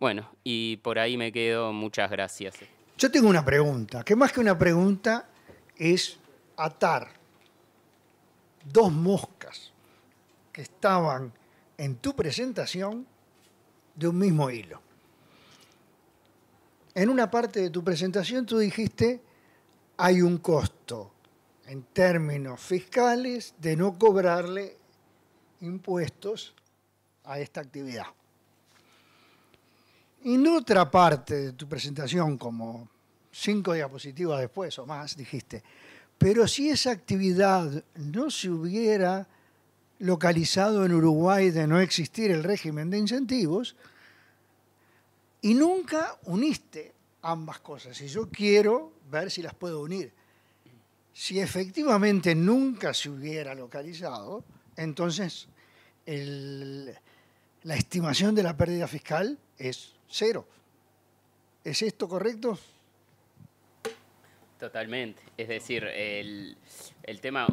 Bueno, y por ahí me quedo, muchas gracias. Yo tengo una pregunta, que más que una pregunta es atar dos moscas que estaban en tu presentación de un mismo hilo. En una parte de tu presentación tú dijiste, hay un costo en términos fiscales de no cobrarle impuestos a esta actividad. En otra parte de tu presentación, como cinco diapositivas después o más, dijiste, pero si esa actividad no se hubiera localizado en Uruguay de no existir el régimen de incentivos, y nunca uniste ambas cosas. Y yo quiero ver si las puedo unir. Si efectivamente nunca se hubiera localizado, entonces la estimación de la pérdida fiscal es cero. ¿Es esto correcto? Totalmente. Es decir, el, tema,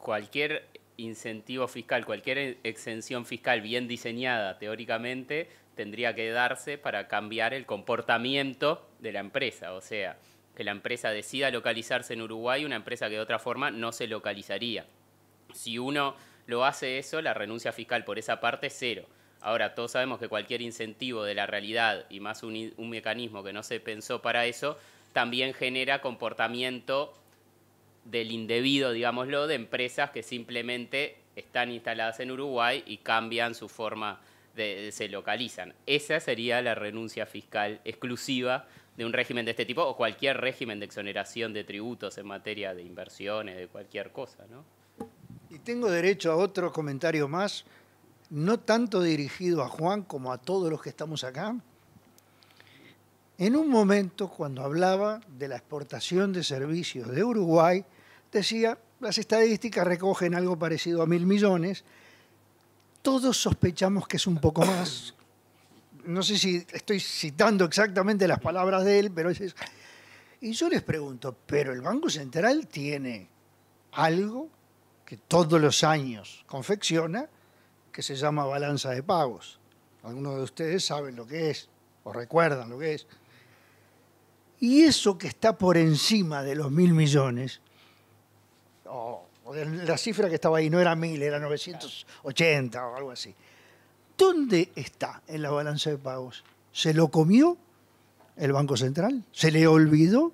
cualquier incentivo fiscal, cualquier e, exención fiscal bien diseñada teóricamente tendría que darse para cambiar el comportamiento de la empresa. O sea, que la empresa decida localizarse en Uruguay, una empresa que de otra forma no se localizaría. Si uno lo hace eso, la renuncia fiscal por esa parte es cero. Ahora, todos sabemos que cualquier incentivo de la realidad y más un, un mecanismo que no se pensó para eso, también genera comportamiento del indebido, digámoslo, de empresas que simplemente están instaladas en Uruguay y cambian su forma de, se localizan. Esa sería la renuncia fiscal exclusiva de un régimen de este tipo o cualquier régimen de exoneración de tributos en materia de inversiones, de cualquier cosa, Y tengo derecho a otro comentario más, no tanto dirigido a Juan como a todos los que estamos acá. En un momento, cuando hablaba de la exportación de servicios de Uruguay, decía, las estadísticas recogen algo parecido a mil millones, todos sospechamos que es un poco más. No sé si estoy citando exactamente las palabras de él, pero Y yo les pregunto, ¿pero el Banco Central tiene algo que todos los años confecciona que se llama balanza de pagos? Algunos de ustedes saben lo que es o recuerdan lo que es. Y eso que está por encima de los mil millones, o la cifra que estaba ahí no era mil, era 980 o algo así, ¿dónde está en la balanza de pagos? ¿Se lo comió el Banco Central? ¿Se le olvidó?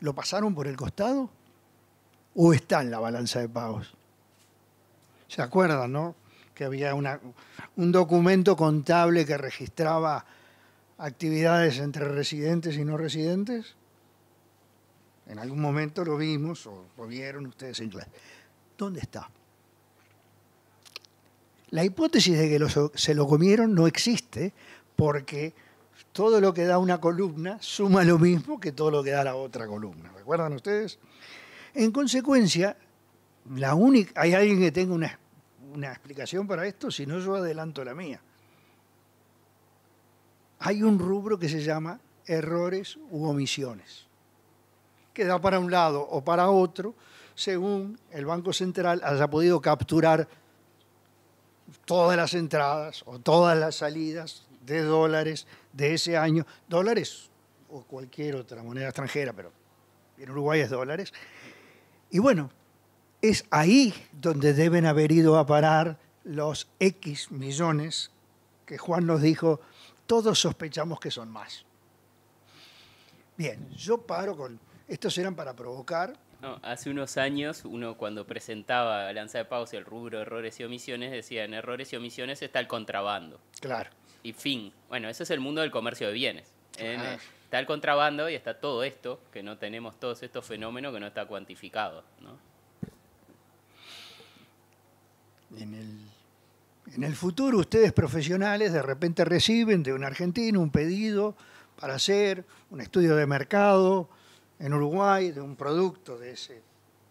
¿Lo pasaron por el costado? ¿O está en la balanza de pagos? ¿Se acuerdan, no? Que había un documento contable que registraba actividades entre residentes y no residentes? En algún momento lo vimos o lo vieron ustedes en clase. ¿Dónde está? La hipótesis de que se lo comieron no existe porque todo lo que da una columna suma lo mismo que todo lo que da la otra columna. ¿Recuerdan ustedes? En consecuencia, la única, hay alguien que tenga una explicación para esto, si no yo adelanto la mía hay un rubro que se llama errores u omisiones, que da para un lado o para otro, según el Banco Central haya podido capturar todas las entradas o todas las salidas de dólares de ese año, dólares o cualquier otra moneda extranjera, pero en Uruguay es dólares. Y bueno, es ahí donde deben haber ido a parar los X millones que Juan nos dijo todos sospechamos que son más. Bien, yo paro con... Estos eran para provocar. hace unos años, uno cuando presentaba Lanza de Pausa el rubro errores y omisiones, decía, en errores y omisiones está el contrabando. Claro. Y fin. Bueno, ese es el mundo del comercio de bienes. ¿eh? Ah. Está el contrabando y está todo esto, que no tenemos todos estos fenómenos que no está cuantificado. ¿no? En el en el futuro ustedes profesionales de repente reciben de un argentino un pedido para hacer un estudio de mercado en Uruguay de un producto de ese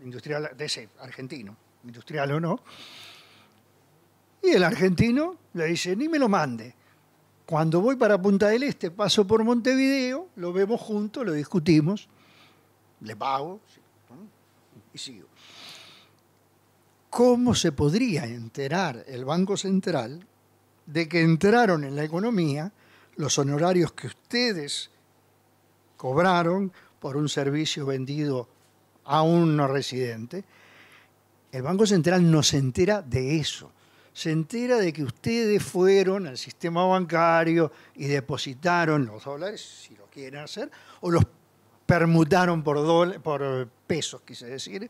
industrial, de ese argentino, industrial o no. Y el argentino le dice, ni me lo mande. Cuando voy para Punta del Este, paso por Montevideo, lo vemos juntos, lo discutimos, le pago y sigo. ¿cómo se podría enterar el Banco Central de que entraron en la economía los honorarios que ustedes cobraron por un servicio vendido a un no residente? El Banco Central no se entera de eso. Se entera de que ustedes fueron al sistema bancario y depositaron los dólares, si lo quieren hacer, o los permutaron por, por pesos, quise decir.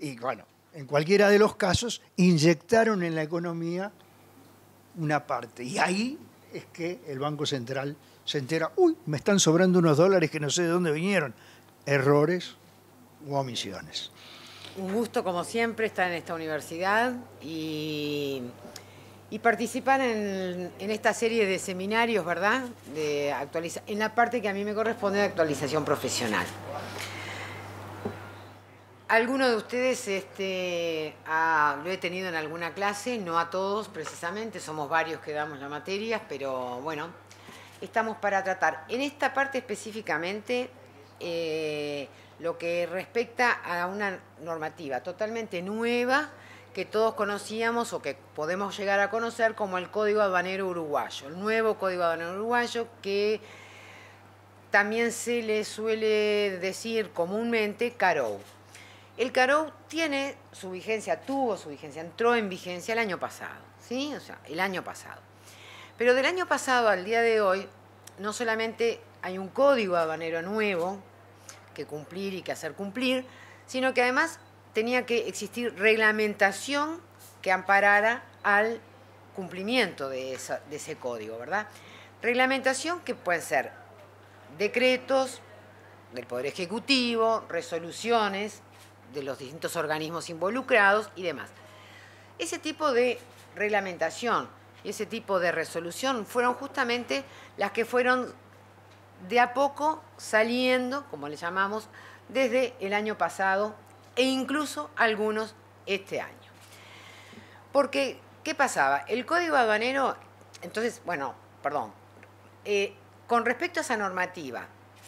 Y bueno, en cualquiera de los casos, inyectaron en la economía una parte. Y ahí es que el Banco Central se entera, uy, me están sobrando unos dólares que no sé de dónde vinieron. Errores u omisiones. Un gusto, como siempre, estar en esta universidad y, participar en, esta serie de seminarios, ¿verdad? De actualiza en la parte que a mí me corresponde de actualización profesional. Alguno de ustedes este, lo he tenido en alguna clase, no a todos precisamente, somos varios que damos la materia, pero bueno, estamos para tratar. En esta parte específicamente, eh, lo que respecta a una normativa totalmente nueva que todos conocíamos o que podemos llegar a conocer como el Código Aduanero Uruguayo, el nuevo Código Aduanero Uruguayo que también se le suele decir comúnmente CAROU. El Carou tiene su vigencia, tuvo su vigencia, entró en vigencia el año pasado, ¿sí? O sea, el año pasado. Pero del año pasado al día de hoy, no solamente hay un código aduanero nuevo que cumplir y que hacer cumplir, sino que además tenía que existir reglamentación que amparara al cumplimiento de, de ese código, ¿verdad? Reglamentación que pueden ser decretos del Poder Ejecutivo, resoluciones, de los distintos organismos involucrados y demás. Ese tipo de reglamentación y ese tipo de resolución fueron justamente las que fueron de a poco saliendo, como le llamamos, desde el año pasado e incluso algunos este año. Porque, ¿qué pasaba? El código aduanero, entonces, bueno, perdón, eh, con respecto a esa normativa,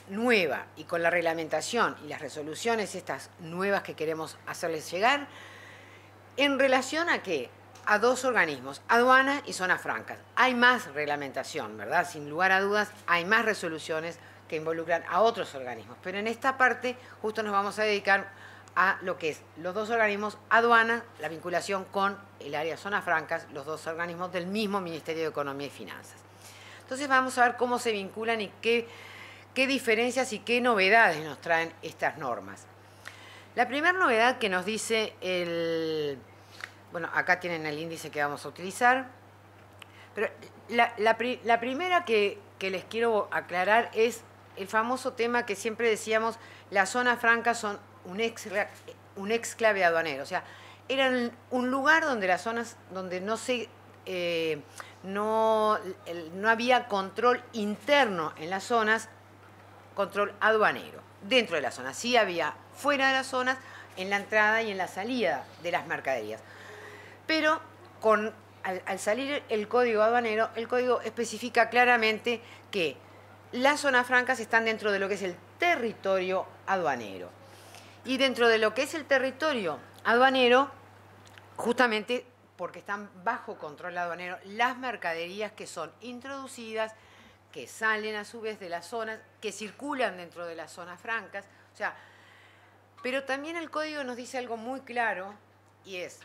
nueva y con la reglamentación y las resoluciones estas nuevas que queremos hacerles llegar, en relación a qué? A dos organismos, aduana y zonas francas. Hay más reglamentación, ¿verdad? Sin lugar a dudas, hay más resoluciones que involucran a otros organismos. Pero en esta parte justo nos vamos a dedicar a lo que es los dos organismos aduana, la vinculación con el área zonas francas, los dos organismos del mismo Ministerio de Economía y Finanzas. Entonces vamos a ver cómo se vinculan y qué qué diferencias y qué novedades nos traen estas normas. La primera novedad que nos dice el... Bueno, acá tienen el índice que vamos a utilizar. Pero la, primera que, les quiero aclarar es el famoso tema que siempre decíamos, las zonas francas son un, ex, un exclave aduanero. O sea, eran un lugar donde las zonas, donde no se eh, no, no había control interno en las zonas control aduanero. Dentro de la zona sí había, fuera de las zonas, en la entrada y en la salida de las mercaderías. Pero con, al, al salir el código aduanero, el código especifica claramente que las zonas francas están dentro de lo que es el territorio aduanero. Y dentro de lo que es el territorio aduanero, justamente porque están bajo control aduanero, las mercaderías que son introducidas que salen a su vez de las zonas, que circulan dentro de las zonas francas. O sea, pero también el código nos dice algo muy claro y es,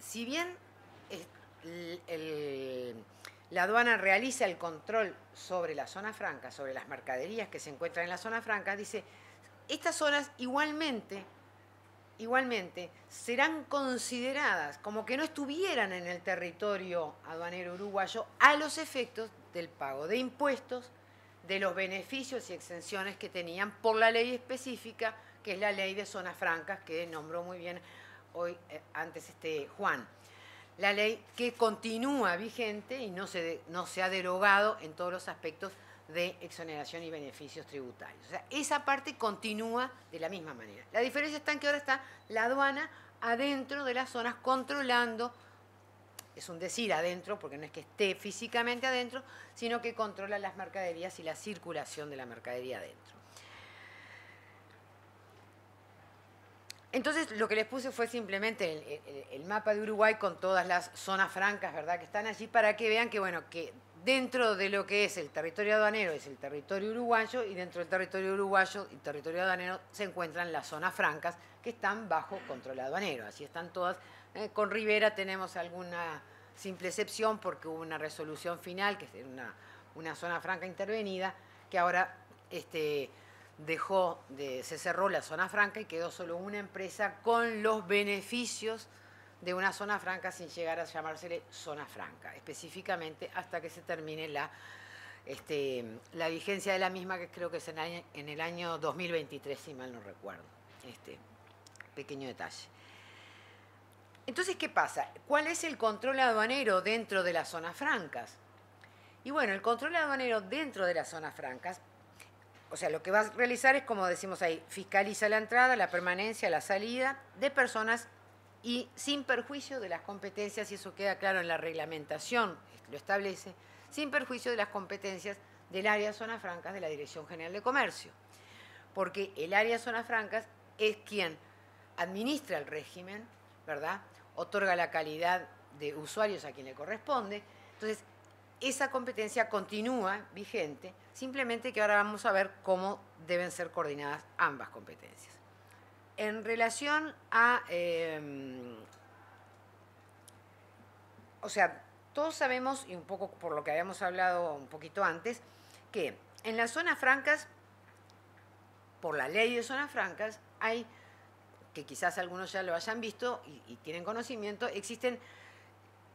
si bien la aduana realiza el control sobre las zonas francas, sobre las mercaderías que se encuentran en las zonas francas, dice, estas zonas igualmente, igualmente serán consideradas como que no estuvieran en el territorio aduanero uruguayo a los efectos del pago de impuestos, de los beneficios y exenciones que tenían por la ley específica, que es la ley de zonas francas, que nombró muy bien hoy eh, antes este Juan. La ley que continúa vigente y no se, no se ha derogado en todos los aspectos de exoneración y beneficios tributarios. O sea, esa parte continúa de la misma manera. La diferencia está en que ahora está la aduana adentro de las zonas controlando es un decir adentro, porque no es que esté físicamente adentro, sino que controla las mercaderías y la circulación de la mercadería adentro. Entonces lo que les puse fue simplemente el, mapa de Uruguay con todas las zonas francas, ¿verdad? Que están allí para que vean que, bueno, que dentro de lo que es el territorio aduanero es el territorio uruguayo y dentro del territorio uruguayo y territorio aduanero se encuentran las zonas francas que están bajo control aduanero. Así están todas eh, con Rivera tenemos alguna simple excepción porque hubo una resolución final, que es una, una zona franca intervenida, que ahora este, dejó de, se cerró la zona franca y quedó solo una empresa con los beneficios de una zona franca sin llegar a llamársele zona franca, específicamente hasta que se termine la, este, la vigencia de la misma, que creo que es en, el año, en el año 2023, si mal no recuerdo. Este, pequeño detalle. Entonces, ¿qué pasa? ¿Cuál es el control aduanero dentro de las zonas francas? Y bueno, el control aduanero dentro de las zonas francas, o sea, lo que va a realizar es, como decimos ahí, fiscaliza la entrada, la permanencia, la salida de personas y sin perjuicio de las competencias, y eso queda claro en la reglamentación, lo establece, sin perjuicio de las competencias del área zonas francas de la Dirección General de Comercio. Porque el área zonas francas es quien administra el régimen, ¿verdad? otorga la calidad de usuarios a quien le corresponde. Entonces, esa competencia continúa vigente, simplemente que ahora vamos a ver cómo deben ser coordinadas ambas competencias. En relación a, em, o sea, todos sabemos, y un poco por lo que habíamos hablado un poquito antes, que en las zonas francas, por la ley de zonas francas, hay que quizás algunos ya lo hayan visto y, tienen conocimiento, existen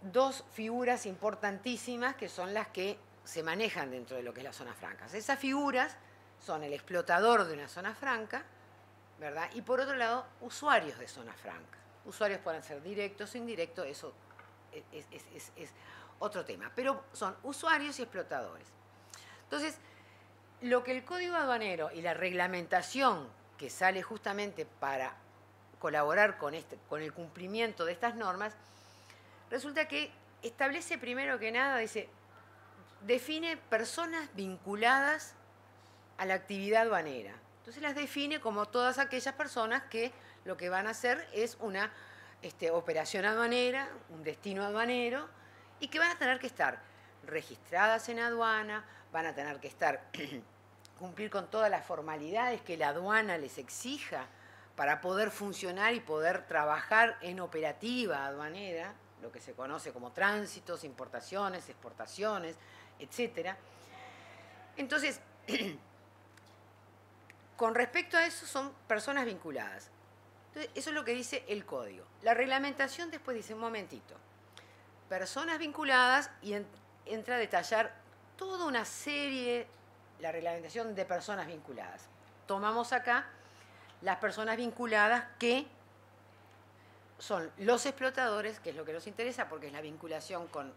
dos figuras importantísimas que son las que se manejan dentro de lo que es la zona franca. Esas figuras son el explotador de una zona franca, ¿verdad? Y por otro lado, usuarios de zona franca. Usuarios pueden ser directos o indirectos, eso es, otro tema, pero son usuarios y explotadores. Entonces, lo que el código aduanero y la reglamentación que sale justamente para colaborar este, con, el cumplimiento de estas normas, resulta que establece primero que nada, dice, define personas vinculadas a la actividad aduanera. Entonces las define como todas aquellas personas que lo que van a hacer es una este, operación aduanera, un destino aduanero, y que van a tener que estar registradas en aduana, van a tener que estar [CLEARS THROAT] cumplir con todas las formalidades que la aduana les exija para poder funcionar y poder trabajar en operativa aduanera, lo que se conoce como tránsitos, importaciones, exportaciones, etc. Entonces, [CLEARS THROAT] con respecto a eso son personas vinculadas. Entonces, eso es lo que dice el código. La reglamentación después dice, un momentito, personas vinculadas y entra a detallar toda una serie, la reglamentación de personas vinculadas. Tomamos acá las personas vinculadas que son los explotadores, que es lo que nos interesa porque es la vinculación con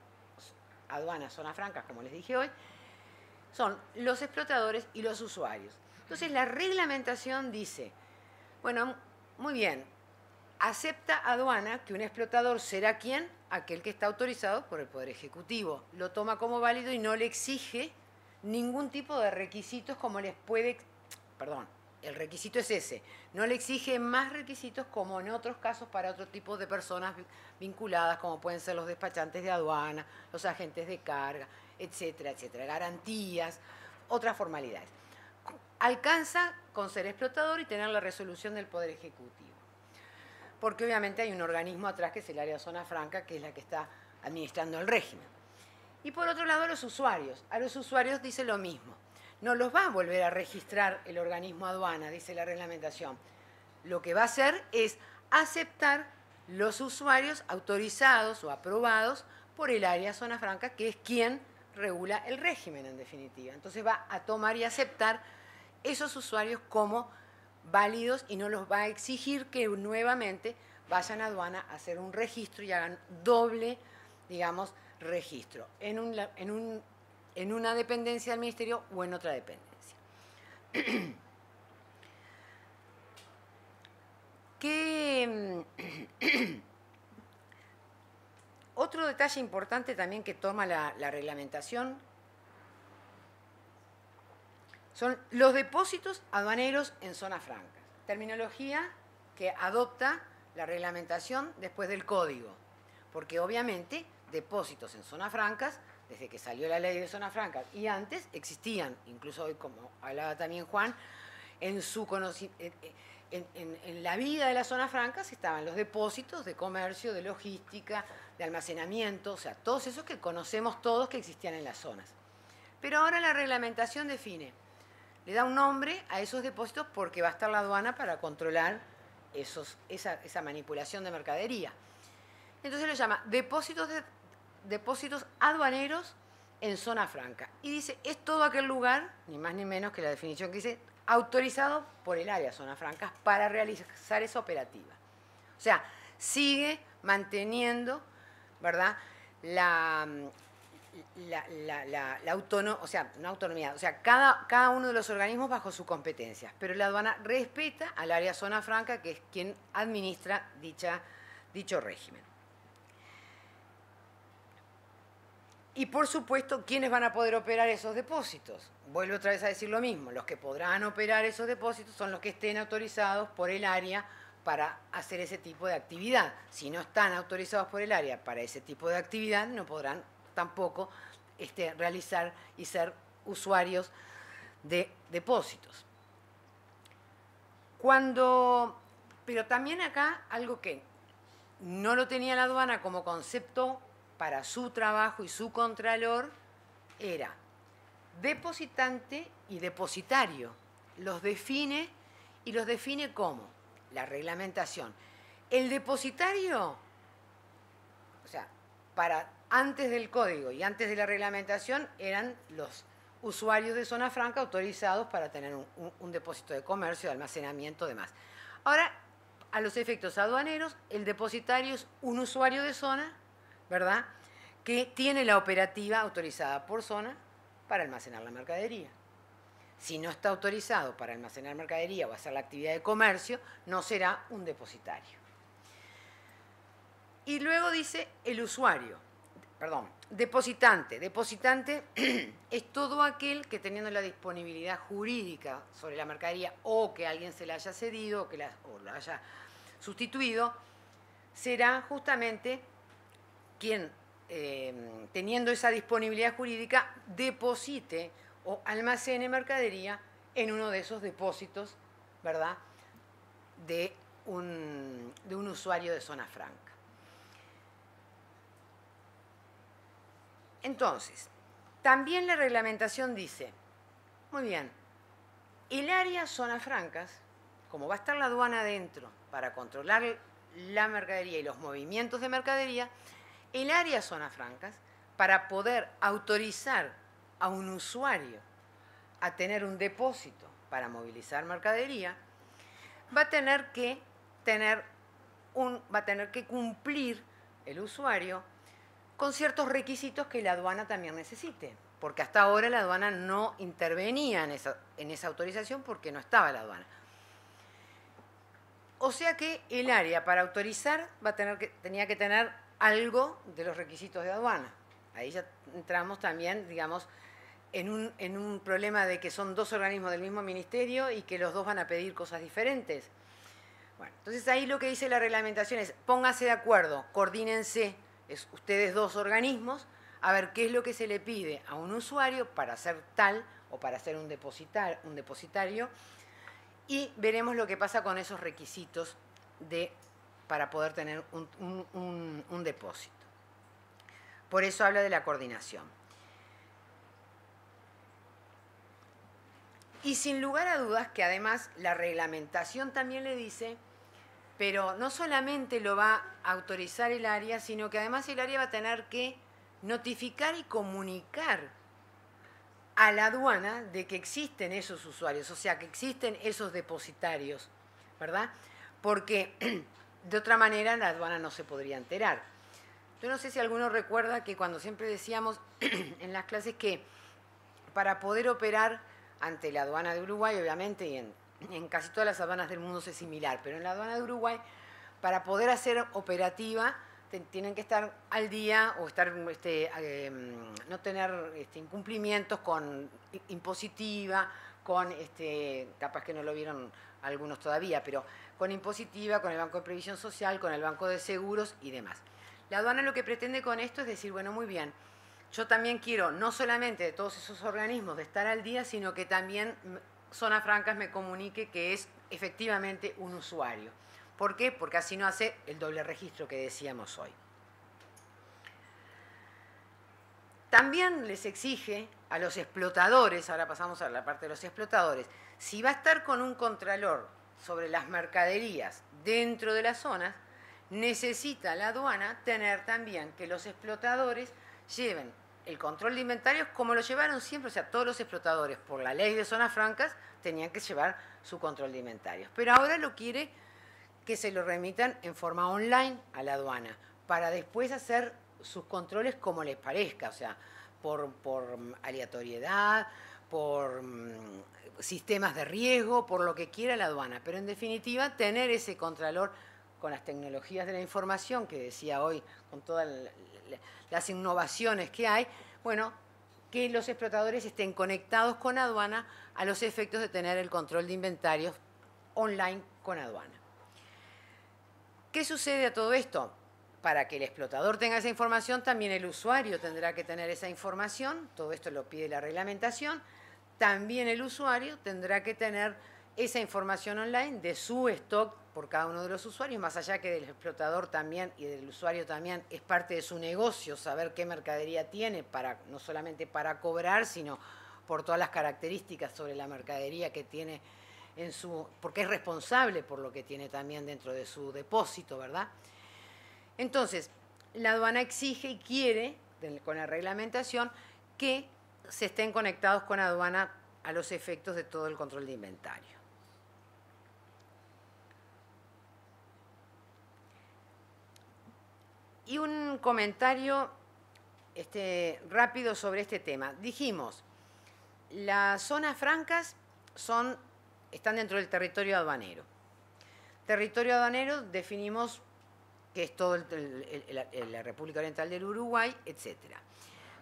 aduanas, zonas francas, como les dije hoy, son los explotadores y los usuarios. Entonces la reglamentación dice, bueno, muy bien, acepta aduana que un explotador será quien, aquel que está autorizado por el Poder Ejecutivo, lo toma como válido y no le exige ningún tipo de requisitos como les puede, perdón, el requisito es ese. No le exige más requisitos como en otros casos para otro tipo de personas vinculadas, como pueden ser los despachantes de aduana, los agentes de carga, etcétera, etcétera. Garantías, otras formalidades. Alcanza con ser explotador y tener la resolución del Poder Ejecutivo. Porque obviamente hay un organismo atrás que es el área zona franca, que es la que está administrando el régimen. Y por otro lado, los usuarios. A los usuarios dice lo mismo no los va a volver a registrar el organismo aduana, dice la reglamentación. Lo que va a hacer es aceptar los usuarios autorizados o aprobados por el área zona franca, que es quien regula el régimen en definitiva. Entonces va a tomar y aceptar esos usuarios como válidos y no los va a exigir que nuevamente vayan a aduana a hacer un registro y hagan doble, digamos, registro. En un, en un en una dependencia del ministerio o en otra dependencia. [CLEARS THROAT] Mm, [CLEARS THROAT] otro detalle importante también que toma la, reglamentación son los depósitos aduaneros en zonas francas, Terminología que adopta la reglamentación después del código, porque obviamente depósitos en zonas francas desde que salió la ley de zona franca y antes existían, incluso hoy como hablaba también Juan, en, su en, la vida de las zonas francas estaban los depósitos de comercio, de logística, de almacenamiento, o sea, todos esos que conocemos todos que existían en las zonas. Pero ahora la reglamentación define, le da un nombre a esos depósitos porque va a estar la aduana para controlar esos, esa, esa manipulación de mercadería. Entonces lo llama depósitos de depósitos aduaneros en zona franca. Y dice, es todo aquel lugar, ni más ni menos que la definición que dice, autorizado por el área zona franca para realizar esa operativa. O sea, sigue manteniendo, ¿verdad? La, mm, la, la, autonomía, o sea, una autonomía, o sea, cada, cada uno de los organismos bajo su competencia, pero la aduana respeta al área zona franca, que es quien administra dicha, dicho régimen. Y por supuesto, ¿quiénes van a poder operar esos depósitos? Vuelvo otra vez a decir lo mismo, los que podrán operar esos depósitos son los que estén autorizados por el área para hacer ese tipo de actividad. Si no están autorizados por el área para ese tipo de actividad, no podrán tampoco este, realizar y ser usuarios de depósitos. Cuando, pero también acá algo que no lo tenía la aduana como concepto para su trabajo y su contralor era depositante y depositario. Los define y los define como la reglamentación. El depositario, o sea, para antes del código y antes de la reglamentación eran los usuarios de zona franca autorizados para tener un, depósito de comercio, de almacenamiento, demás. Ahora, a los efectos aduaneros, el depositario es un usuario de zona ¿verdad? Que tiene la operativa autorizada por zona para almacenar la mercadería. Si no está autorizado para almacenar mercadería o hacer la actividad de comercio, no será un depositario. Y luego dice el usuario, perdón, depositante. Depositante [CLEARS THROAT] es todo aquel que teniendo la disponibilidad jurídica sobre la mercadería o que alguien se la haya cedido o que haya sustituido, será justamente quien, em, teniendo esa disponibilidad jurídica, deposite o almacene mercadería en uno de esos depósitos, ¿verdad?, de un, de un usuario de zona franca. Entonces, también la reglamentación dice, muy bien, el área zona francas, como va a estar la aduana adentro para controlar la mercadería y los movimientos de mercadería, el área Zona francas para poder autorizar a un usuario a tener un depósito para movilizar mercadería, va a tener que tener un, va a tener que cumplir el usuario con ciertos requisitos que la aduana también necesite, porque hasta ahora la aduana no intervenía en esa, autorización porque no estaba la aduana. O sea que el área para autorizar va a tener que, tenía que tener algo de los requisitos de aduana. Ahí ya entramos también, digamos, en un, en un problema de que son dos organismos del mismo ministerio y que los dos van a pedir cosas diferentes. Bueno, entonces ahí lo que dice la reglamentación es póngase de acuerdo, coordínense es, ustedes dos organismos a ver qué es lo que se le pide a un usuario para ser tal o para ser un, depositar, un depositario y veremos lo que pasa con esos requisitos de para poder tener un, depósito. Por eso habla de la coordinación. Y sin lugar a dudas que además la reglamentación también le dice, pero no solamente lo va a autorizar el área, sino que además el área va a tener que notificar y comunicar a la aduana de que existen esos usuarios, o sea, que existen esos depositarios, ¿verdad? Porque [CLEARS THROAT] De otra manera, la aduana no se podría enterar. Yo no sé si alguno recuerda que cuando siempre decíamos [CLEARS THROAT] en las clases que para poder operar ante la aduana de Uruguay, obviamente, y en, casi todas las aduanas del mundo es similar, pero en la aduana de Uruguay, para poder hacer operativa, tienen que estar al día o estar este, eh, no tener este, incumplimientos con impositiva con, este, capaz que no lo vieron algunos todavía, pero con impositiva, con el Banco de Previsión Social, con el Banco de Seguros y demás. La aduana lo que pretende con esto es decir, bueno, muy bien, yo también quiero, no solamente de todos esos organismos, de estar al día, sino que también Zona Francas me comunique que es efectivamente un usuario. ¿Por qué? Porque así no hace el doble registro que decíamos hoy. también les exige a los explotadores, ahora pasamos a la parte de los explotadores, si va a estar con un contralor sobre las mercaderías dentro de las zonas, necesita la aduana tener también que los explotadores lleven el control de inventarios como lo llevaron siempre, o sea, todos los explotadores por la ley de zonas francas tenían que llevar su control de inventarios. Pero ahora lo quiere que se lo remitan en forma online a la aduana para después hacer sus controles como les parezca, o sea, por, aleatoriedad, por mm, sistemas de riesgo, por lo que quiera la aduana. Pero en definitiva, tener ese contralor con las tecnologías de la información que decía hoy, con todas las innovaciones que hay, bueno, que los explotadores estén conectados con aduana a los efectos de tener el control de inventarios online con aduana. ¿Qué sucede a todo esto? para que el explotador tenga esa información, también el usuario tendrá que tener esa información, todo esto lo pide la reglamentación, también el usuario tendrá que tener esa información online de su stock por cada uno de los usuarios, más allá que del explotador también y del usuario también es parte de su negocio saber qué mercadería tiene, para, no solamente para cobrar, sino por todas las características sobre la mercadería que tiene en su, porque es responsable por lo que tiene también dentro de su depósito, ¿verdad? Entonces, la aduana exige y quiere, con la reglamentación, que se estén conectados con aduana a los efectos de todo el control de inventario. Y un comentario este, rápido sobre este tema. Dijimos, las zonas francas son, están dentro del territorio aduanero. Territorio aduanero definimos que es toda la República Oriental del Uruguay, etcétera.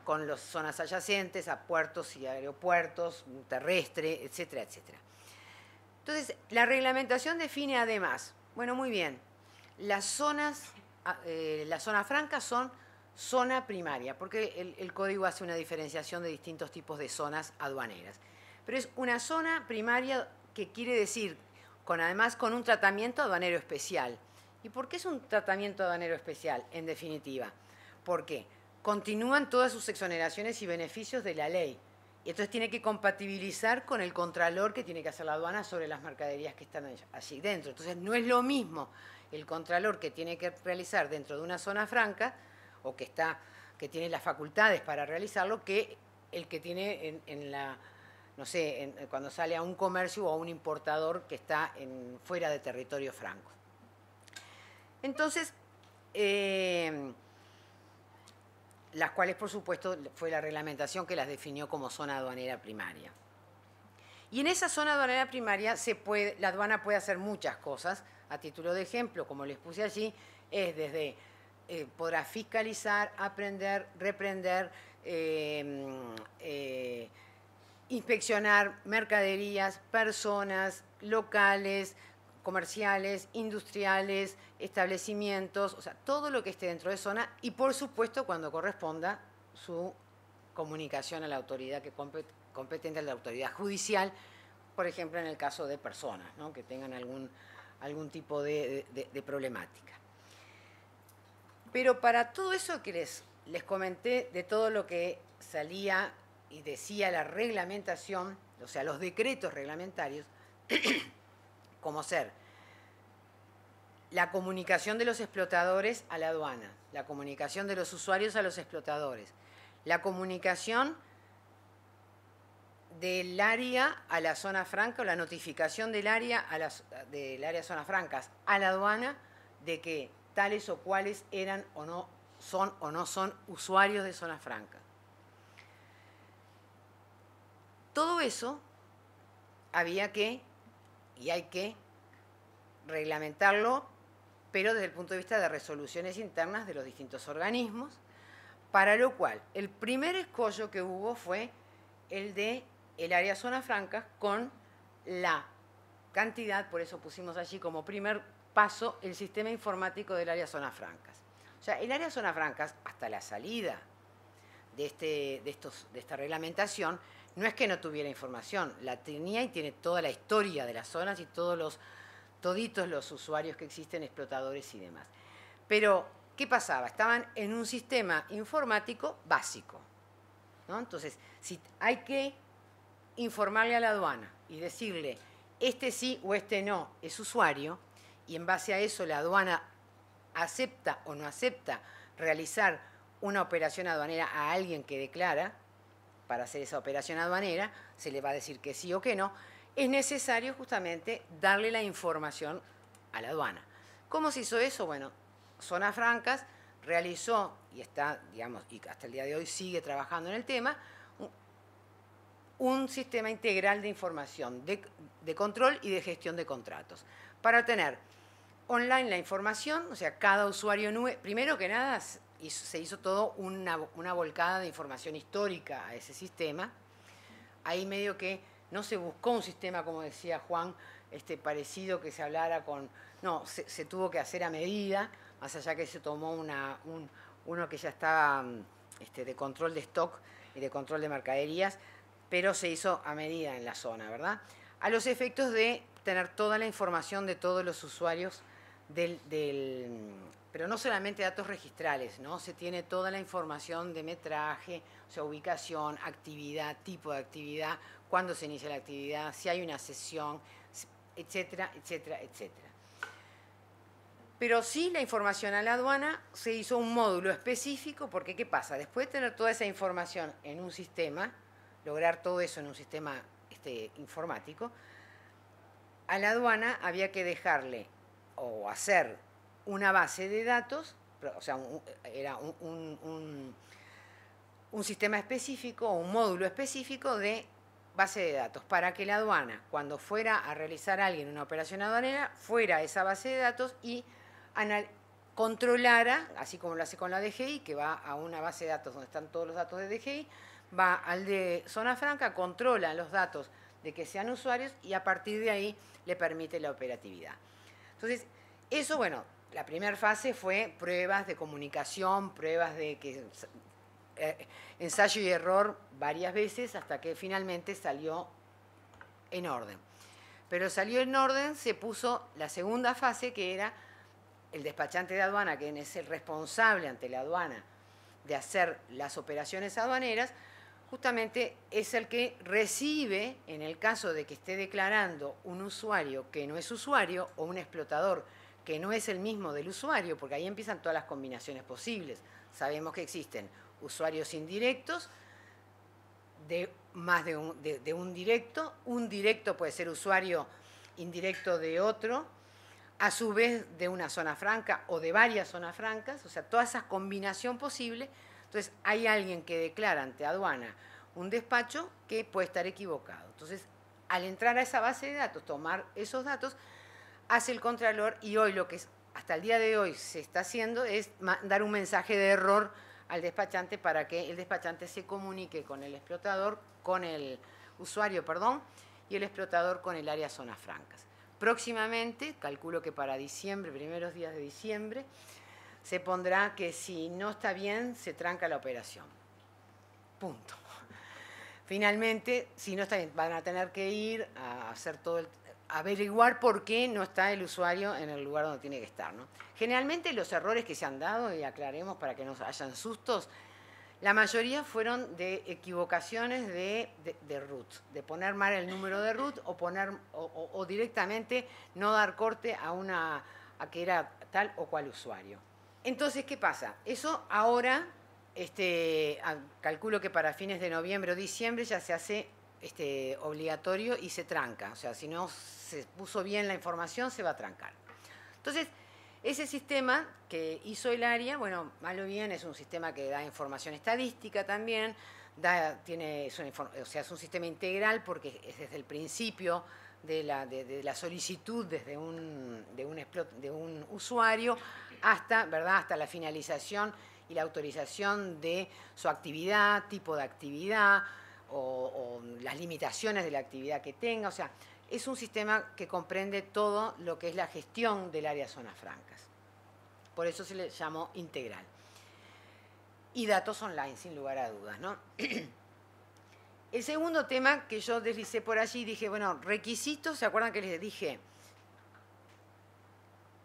Con las zonas adyacentes a puertos y aeropuertos, terrestre, etcétera, etcétera. Entonces, la reglamentación define además, bueno, muy bien, las zonas, ah, eh, las zonas francas son zona primaria, porque el, código hace una diferenciación de distintos tipos de zonas aduaneras. Pero es una zona primaria que quiere decir, con, además con un tratamiento aduanero especial. ¿Y por qué es un tratamiento aduanero especial, en definitiva? Porque continúan todas sus exoneraciones y beneficios de la ley. Y entonces tiene que compatibilizar con el contralor que tiene que hacer la aduana sobre las mercaderías que están allí dentro. Entonces no es lo mismo el contralor que tiene que realizar dentro de una zona franca o que, tiene las facultades para realizarlo que el que tiene en, la, no sé, cuando sale a un comercio o a un importador que está fuera de territorio franco. Entonces, em, las cuales, por supuesto, fue la reglamentación que las definió como zona aduanera primaria. Y en esa zona aduanera primaria la aduana puede hacer muchas cosas. A título de ejemplo, como les puse allí, es desde eh, podrá fiscalizar, aprender, reprender, em, eh, inspeccionar mercaderías, personas, locales, comerciales, industriales, establecimientos, o sea, todo lo que esté dentro de zona y por supuesto cuando corresponda su comunicación a la autoridad que competente, a la autoridad judicial, por ejemplo en el caso de personas que tengan algún, algún tipo de, problemática. Pero para todo eso que les, les comenté, de todo lo que salía y decía la reglamentación, o sea, los decretos reglamentarios, como ser la comunicación de los explotadores a la aduana, la comunicación de los usuarios a los explotadores, la comunicación del área a la zona franca o la notificación del área a del área zonas francas a la aduana de que tales o cuales eran o no son o no son usuarios de zona franca. Todo eso había que y hay que reglamentarlo, pero desde el punto de vista de resoluciones internas de los distintos organismos, para lo cual el primer escollo que hubo fue el de el área zona franca con la cantidad, por eso pusimos allí como primer paso el sistema informático del área zona francas. O sea, el área zona francas, hasta la salida de, este, de, estos, de esta reglamentación, no es que no tuviera información, la tenía y tiene toda la historia de las zonas y todos los, toditos los usuarios que existen, explotadores y demás. Pero, ¿qué pasaba? Estaban en un sistema informático básico. Entonces, si hay que informarle a la aduana y decirle, este sí o este no es usuario, y en base a eso la aduana acepta o no acepta realizar una operación aduanera a alguien que declara, para hacer esa operación aduanera, se le va a decir que sí o que no, es necesario justamente darle la información a la aduana. ¿Cómo se hizo eso? Bueno, Zona Francas realizó y está, digamos, y hasta el día de hoy sigue trabajando en el tema, un sistema integral de información, de, de, control y de gestión de contratos. Para tener online la información, o sea, cada usuario, primero que nada, se hizo todo una, volcada de información histórica a ese sistema. Ahí medio que no se buscó un sistema, como decía Juan, este, parecido que se hablara con... No, se, tuvo que hacer a medida, más allá que se tomó una, uno que ya estaba este, de control de stock y de control de mercaderías, pero se hizo a medida en la zona, ¿verdad? A los efectos de tener toda la información de todos los usuarios del, pero no solamente datos registrales, ¿no? Se tiene toda la información de metraje, o sea, ubicación, actividad, tipo de actividad, cuándo se inicia la actividad, si hay una sesión, etcétera, etcétera, etcétera. Pero sí, la información a la aduana se hizo un módulo específico, porque ¿qué pasa? Después de tener toda esa información en un sistema, lograr todo eso en un sistema este, informático, a la aduana había que dejarle o hacer una base de datos, o sea, era un, un sistema específico, un módulo específico de base de datos para que la aduana, cuando fuera a realizar a alguien una operación aduanera, fuera a esa base de datos y controlara, así como lo hace con la DGI, que va a una base de datos donde están todos los datos de DGI, va al de Zona Franca, controla los datos de que sean usuarios y a partir de ahí le permite la operatividad. Entonces, eso, bueno, la primera fase fue pruebas de comunicación, pruebas de que eh, ensayo y error varias veces hasta que finalmente salió en orden. Pero salió en orden, se puso la segunda fase que era el despachante de aduana, que es el responsable ante la aduana de hacer las operaciones aduaneras, justamente es el que recibe, en el caso de que esté declarando un usuario que no es usuario o un explotador que no es el mismo del usuario, porque ahí empiezan todas las combinaciones posibles. Sabemos que existen usuarios indirectos, de más de un, directo, un directo puede ser usuario indirecto de otro, a su vez de una zona franca o de varias zonas francas, o sea, toda esa combinación posible. Entonces, hay alguien que declara ante aduana un despacho que puede estar equivocado. Entonces, al entrar a esa base de datos, tomar esos datos, hace el Contralor y hoy lo que hasta el día de hoy se está haciendo es dar un mensaje de error al despachante para que el despachante se comunique con el explotador, con el usuario, perdón, y el explotador con el área zonas francas. Próximamente, calculo que para diciembre, primeros días de diciembre, se pondrá que si no está bien, se tranca la operación. Punto. Finalmente, si no está bien, van a tener que ir a hacer todo el averiguar por qué no está el usuario en el lugar donde tiene que estar. ¿no? Generalmente los errores que se han dado, y aclaremos para que no hayan sustos, la mayoría fueron de equivocaciones de, root, de poner mal el número de root o, poner, directamente no dar corte a, una, que era tal o cual usuario. Entonces, ¿qué pasa? Eso ahora, este, ah, calculo que para fines de noviembre o diciembre ya se hace este, obligatorio y se tranca. O sea, si no se puso bien la información, se va a trancar. Entonces, ese sistema que hizo el área, bueno, malo bien es un sistema que da información estadística también, tiene, es, o sea, es un sistema integral porque es desde el principio de la, solicitud desde un, de un, de un usuario hasta, ¿verdad? hasta la finalización y la autorización de su actividad, tipo de actividad, o, las limitaciones de la actividad que tenga. O sea, es un sistema que comprende todo lo que es la gestión del área zonas francas. Por eso se le llamó integral. Y datos online, sin lugar a dudas. [CLEARS THROAT] El segundo tema que yo deslicé por allí, dije, bueno, requisitos, ¿se acuerdan que les dije?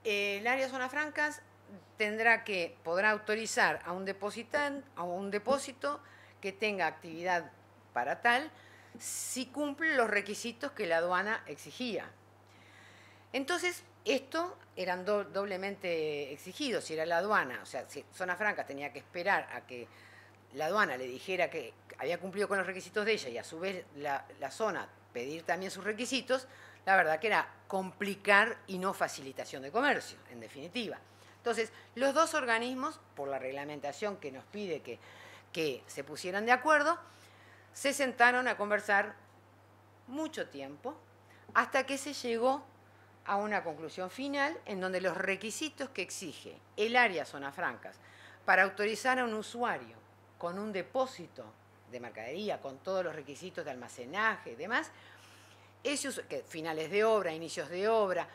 El área zonas francas tendrá que, podrá autorizar a un, depositante a un depósito que tenga actividad para tal si cumple los requisitos que la aduana exigía. Entonces, esto eran doblemente exigidos, si era la aduana, o sea, si Zona Franca tenía que esperar a que la aduana le dijera que había cumplido con los requisitos de ella y a su vez la, zona pedir también sus requisitos, la verdad que era complicar y no facilitación de comercio, en definitiva. Entonces, los dos organismos, por la reglamentación que nos pide que se pusieran de acuerdo, se sentaron a conversar mucho tiempo hasta que se llegó a una conclusión final en donde los requisitos que exige el área Zona Francas para autorizar a un usuario con un depósito de mercadería, con todos los requisitos de almacenaje y demás, finales de obra, inicios de obra,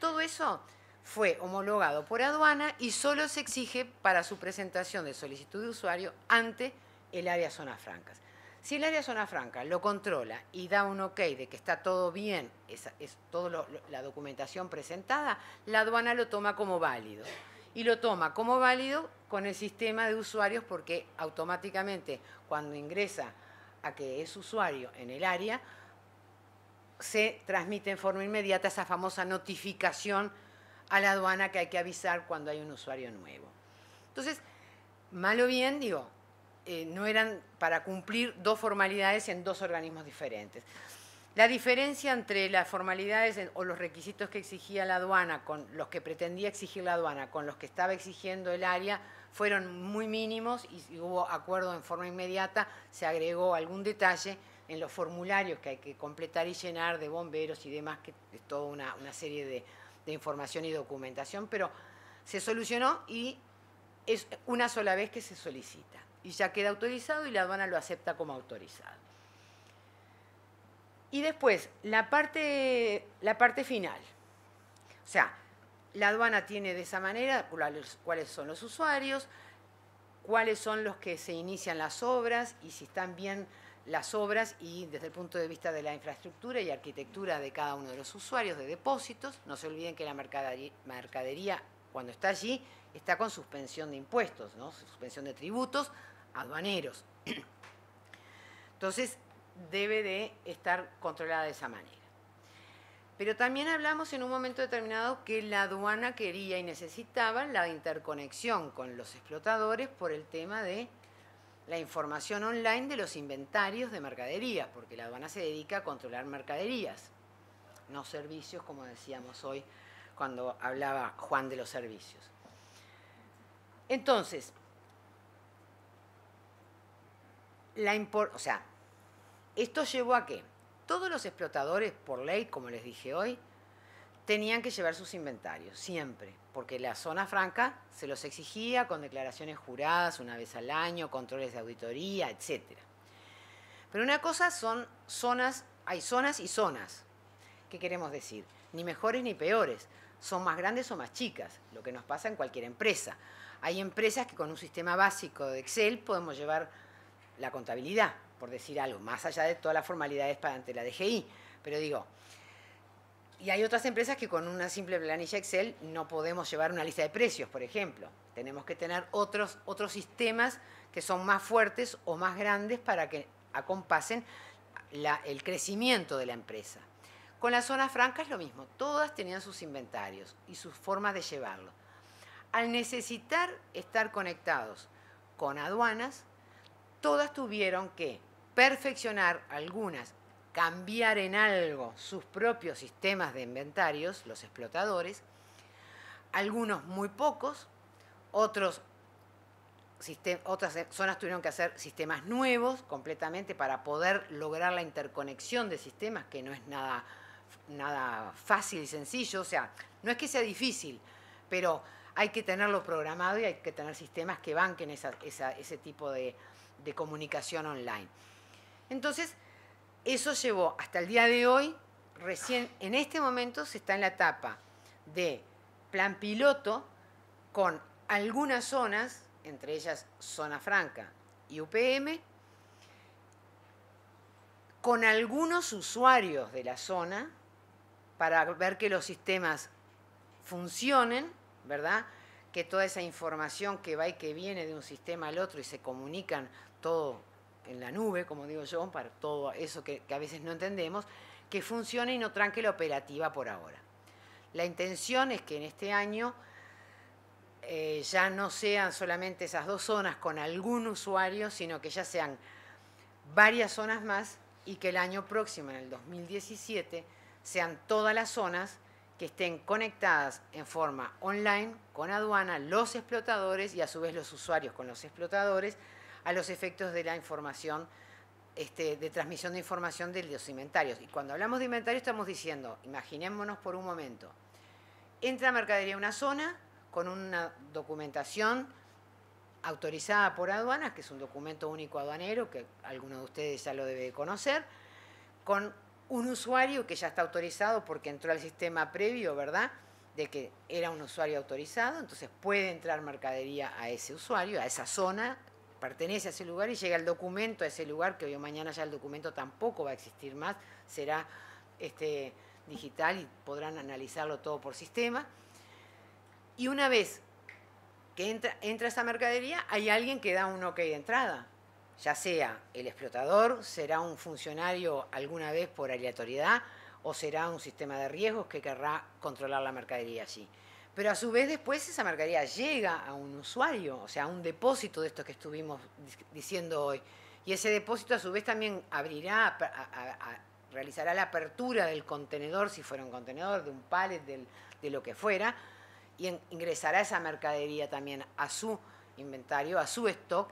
todo eso fue homologado por aduana y solo se exige para su presentación de solicitud de usuario ante el área Zonas Francas. Si el área zona franca lo controla y da un ok de que está todo bien, es, toda la documentación presentada, la aduana lo toma como válido. Y lo toma como válido con el sistema de usuarios porque automáticamente cuando ingresa a que es usuario en el área, se transmite en forma inmediata esa famosa notificación a la aduana que hay que avisar cuando hay un usuario nuevo. Entonces, malo bien, digo, eh, no eran para cumplir dos formalidades en dos organismos diferentes. La diferencia entre las formalidades o los requisitos que exigía la aduana con los que pretendía exigir la aduana con los que estaba exigiendo el área fueron muy mínimos y, hubo acuerdo en forma inmediata, se agregó algún detalle en los formularios que hay que completar y llenar de bomberos y demás, que es toda una, serie de información y documentación, pero se solucionó y es una sola vez que se solicita y ya queda autorizado y la aduana lo acepta como autorizado. Y después, la parte, final. O sea, la aduana tiene de esa manera cuáles son los usuarios, cuáles son los que se inician las obras y si están bien las obras y desde el punto de vista de la infraestructura y arquitectura de cada uno de los usuarios de depósitos. No se olviden que la mercadería, cuando está allí, está con suspensión de impuestos, ¿no? suspensión de tributos, aduaneros. Entonces, debe de estar controlada de esa manera. Pero también hablamos en un momento determinado que la aduana quería y necesitaba la interconexión con los explotadores por el tema de la información online de los inventarios de mercaderías, porque la aduana se dedica a controlar mercaderías, no servicios, como decíamos hoy cuando hablaba Juan de los servicios. Entonces, la o sea, esto llevó a que todos los explotadores, por ley, como les dije hoy, tenían que llevar sus inventarios, siempre, porque la zona franca se los exigía con declaraciones juradas una vez al año, controles de auditoría, etc. Pero una cosa son zonas, hay zonas y zonas. ¿Qué queremos decir? Ni mejores ni peores. Son más grandes o más chicas, lo que nos pasa en cualquier empresa. Hay empresas que con un sistema básico de Excel podemos llevar la contabilidad, por decir algo, más allá de todas las formalidades para ante la DGI. Pero digo, y hay otras empresas que con una simple planilla Excel no podemos llevar una lista de precios, por ejemplo. Tenemos que tener otros, otros sistemas que son más fuertes o más grandes para que acompasen el crecimiento de la empresa. Con las zonas francas lo mismo, todas tenían sus inventarios y sus formas de llevarlo. Al necesitar estar conectados con aduanas, todas tuvieron que perfeccionar algunas, cambiar en algo sus propios sistemas de inventarios, los explotadores, algunos muy pocos, otros otras zonas tuvieron que hacer sistemas nuevos completamente para poder lograr la interconexión de sistemas, que no es nada, nada fácil y sencillo. O sea, no es que sea difícil, pero hay que tenerlo programado y hay que tener sistemas que banquen ese tipo de, de comunicación online. Entonces, eso llevó hasta el día de hoy, recién en este momento se está en la etapa de plan piloto con algunas zonas, entre ellas Zona Franca y UPM, con algunos usuarios de la zona para ver que los sistemas funcionen, ¿verdad? Que toda esa información que va y que viene de un sistema al otro y se comunican todo en la nube, como digo yo, para todo eso que, a veces no entendemos, que funcione y no tranque la operativa por ahora. La intención es que en este año eh, ya no sean solamente esas dos zonas con algún usuario, sino que ya sean varias zonas más y que el año próximo, en el 2017, sean todas las zonas que estén conectadas en forma online con aduana, los explotadores y a su vez los usuarios con los explotadores, a los efectos de la información, este, de transmisión de información de los inventarios. Y cuando hablamos de inventario estamos diciendo, imaginémonos por un momento, entra mercadería a una zona con una documentación autorizada por aduanas, que es un documento único aduanero, que alguno de ustedes ya lo debe de conocer, con un usuario que ya está autorizado porque entró al sistema previo, ¿verdad? De que era un usuario autorizado, entonces puede entrar mercadería a ese usuario, a esa zona pertenece a ese lugar y llega el documento a ese lugar, que hoy o mañana ya el documento tampoco va a existir más, será este, digital y podrán analizarlo todo por sistema. Y una vez que entra, entra esa mercadería, hay alguien que da un ok de entrada, ya sea el explotador, será un funcionario alguna vez por aleatoriedad o será un sistema de riesgos que querrá controlar la mercadería allí. Pero a su vez después esa mercadería llega a un usuario, o sea, a un depósito de estos que estuvimos diciendo hoy. Y ese depósito a su vez también abrirá, realizará la apertura del contenedor, si fuera un contenedor, de un pallet, de lo que fuera, y ingresará esa mercadería también a su inventario, a su stock,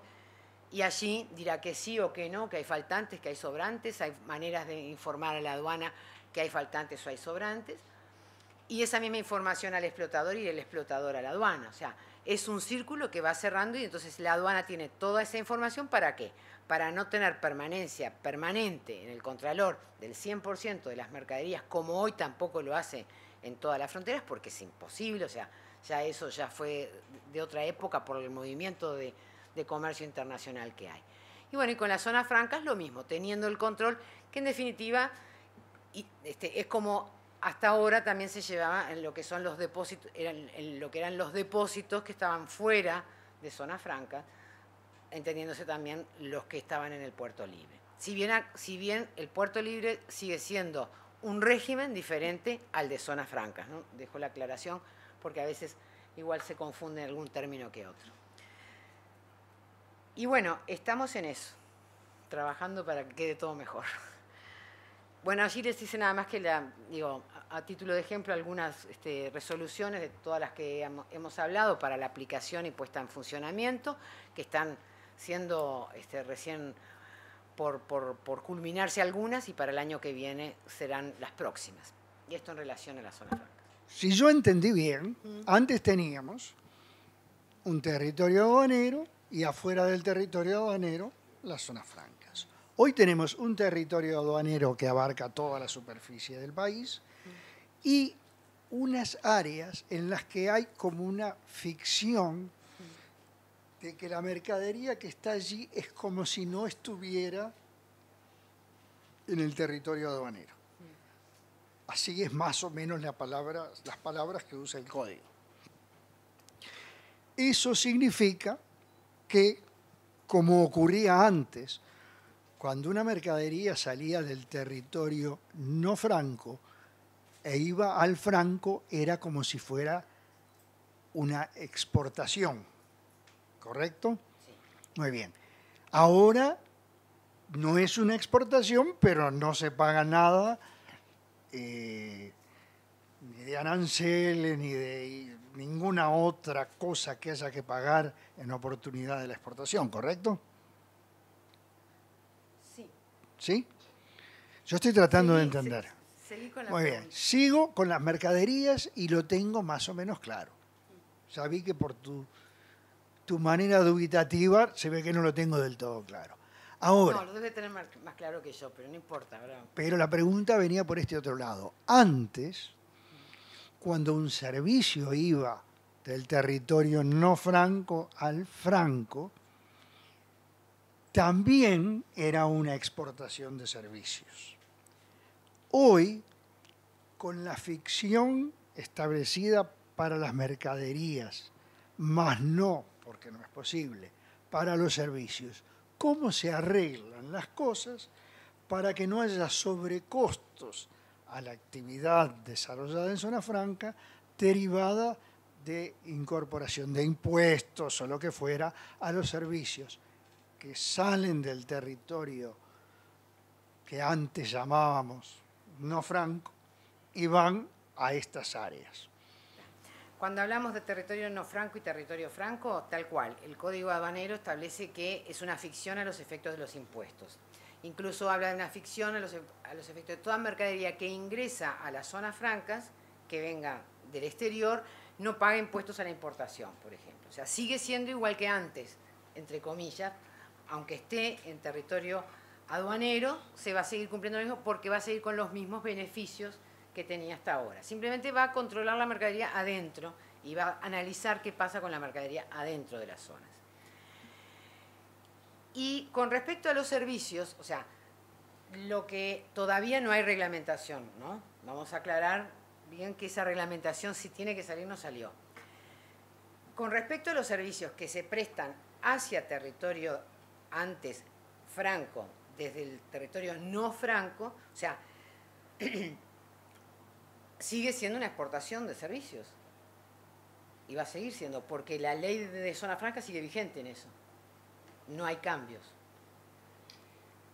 y allí dirá que sí o que no, que hay faltantes, que hay sobrantes, hay maneras de informar a la aduana que hay faltantes o hay sobrantes, y esa misma información al explotador y el explotador a la aduana. O sea, es un círculo que va cerrando y entonces la aduana tiene toda esa información para qué? Para no tener permanencia permanente en el contralor del 100% de las mercaderías, como hoy tampoco lo hace en todas las fronteras, porque es imposible, o sea, ya eso ya fue de otra época por el movimiento de, comercio internacional que hay. Y bueno, y con las zonas francas lo mismo, teniendo el control, que en definitiva este, es como hasta ahora también se llevaba en lo que son los depósitos, eran, lo que eran los depósitos que estaban fuera de zona franca, entendiéndose también los que estaban en el puerto libre. Si bien, el puerto libre sigue siendo un régimen diferente al de zonas francas, ¿no? dejo la aclaración porque a veces igual se confunde algún término que otro. Y bueno, estamos en eso, trabajando para que quede todo mejor. Bueno, allí les hice nada más que, la, digo, a, título de ejemplo, algunas este, resoluciones de todas las que hemos hablado para la aplicación y puesta en funcionamiento, que están siendo este, recién por, culminarse algunas y para el año que viene serán las próximas. Y esto en relación a la zona franca. Si yo entendí bien, antes teníamos un territorio aduanero y afuera del territorio aduanero la zona franca. Hoy tenemos un territorio aduanero que abarca toda la superficie del país y unas áreas en las que hay como una ficción de que la mercadería que está allí es como si no estuviera en el territorio aduanero. Así es más o menos la palabra, las palabras que usa el código. Eso significa que, como ocurría antes, cuando una mercadería salía del territorio no franco e iba al franco, era como si fuera una exportación, ¿correcto? Sí. Muy bien. Ahora no es una exportación, pero no se paga nada, eh, ni de aranceles, ni de ninguna otra cosa que haya que pagar en oportunidad de la exportación, ¿correcto? ¿Sí? Yo estoy tratando de entender. Muy bien, sigo con las mercaderías y lo tengo más o menos claro. Sabí que por tu, manera dubitativa se ve que no lo tengo del todo claro. Ahora, no, lo debe tener más, claro que yo, pero no importa. Pero la pregunta venía por este otro lado. Antes, cuando un servicio iba del territorio no franco al franco, también era una exportación de servicios. Hoy, con la ficción establecida para las mercaderías, más no, porque no es posible, para los servicios, cómo se arreglan las cosas para que no haya sobrecostos a la actividad desarrollada en zona franca derivada de incorporación de impuestos o lo que fuera a los servicios que salen del territorio que antes llamábamos no franco y van a estas áreas. Cuando hablamos de territorio no franco y territorio franco, tal cual, el Código Habanero establece que es una ficción a los efectos de los impuestos. Incluso habla de una ficción a los, efectos de toda mercadería que ingresa a las zonas francas, que venga del exterior, no paga impuestos a la importación, por ejemplo. O sea, sigue siendo igual que antes, entre comillas, aunque esté en territorio aduanero, se va a seguir cumpliendo lo mismo porque va a seguir con los mismos beneficios que tenía hasta ahora. Simplemente va a controlar la mercadería adentro y va a analizar qué pasa con la mercadería adentro de las zonas. Y con respecto a los servicios, o sea, lo que todavía no hay reglamentación, ¿no? Vamos a aclarar bien que esa reglamentación si tiene que salir no salió. Con respecto a los servicios que se prestan hacia territorio antes franco desde el territorio no franco, o sea, [CLEARS THROAT] sigue siendo una exportación de servicios. Y va a seguir siendo, porque la ley de zona franca sigue vigente en eso. No hay cambios.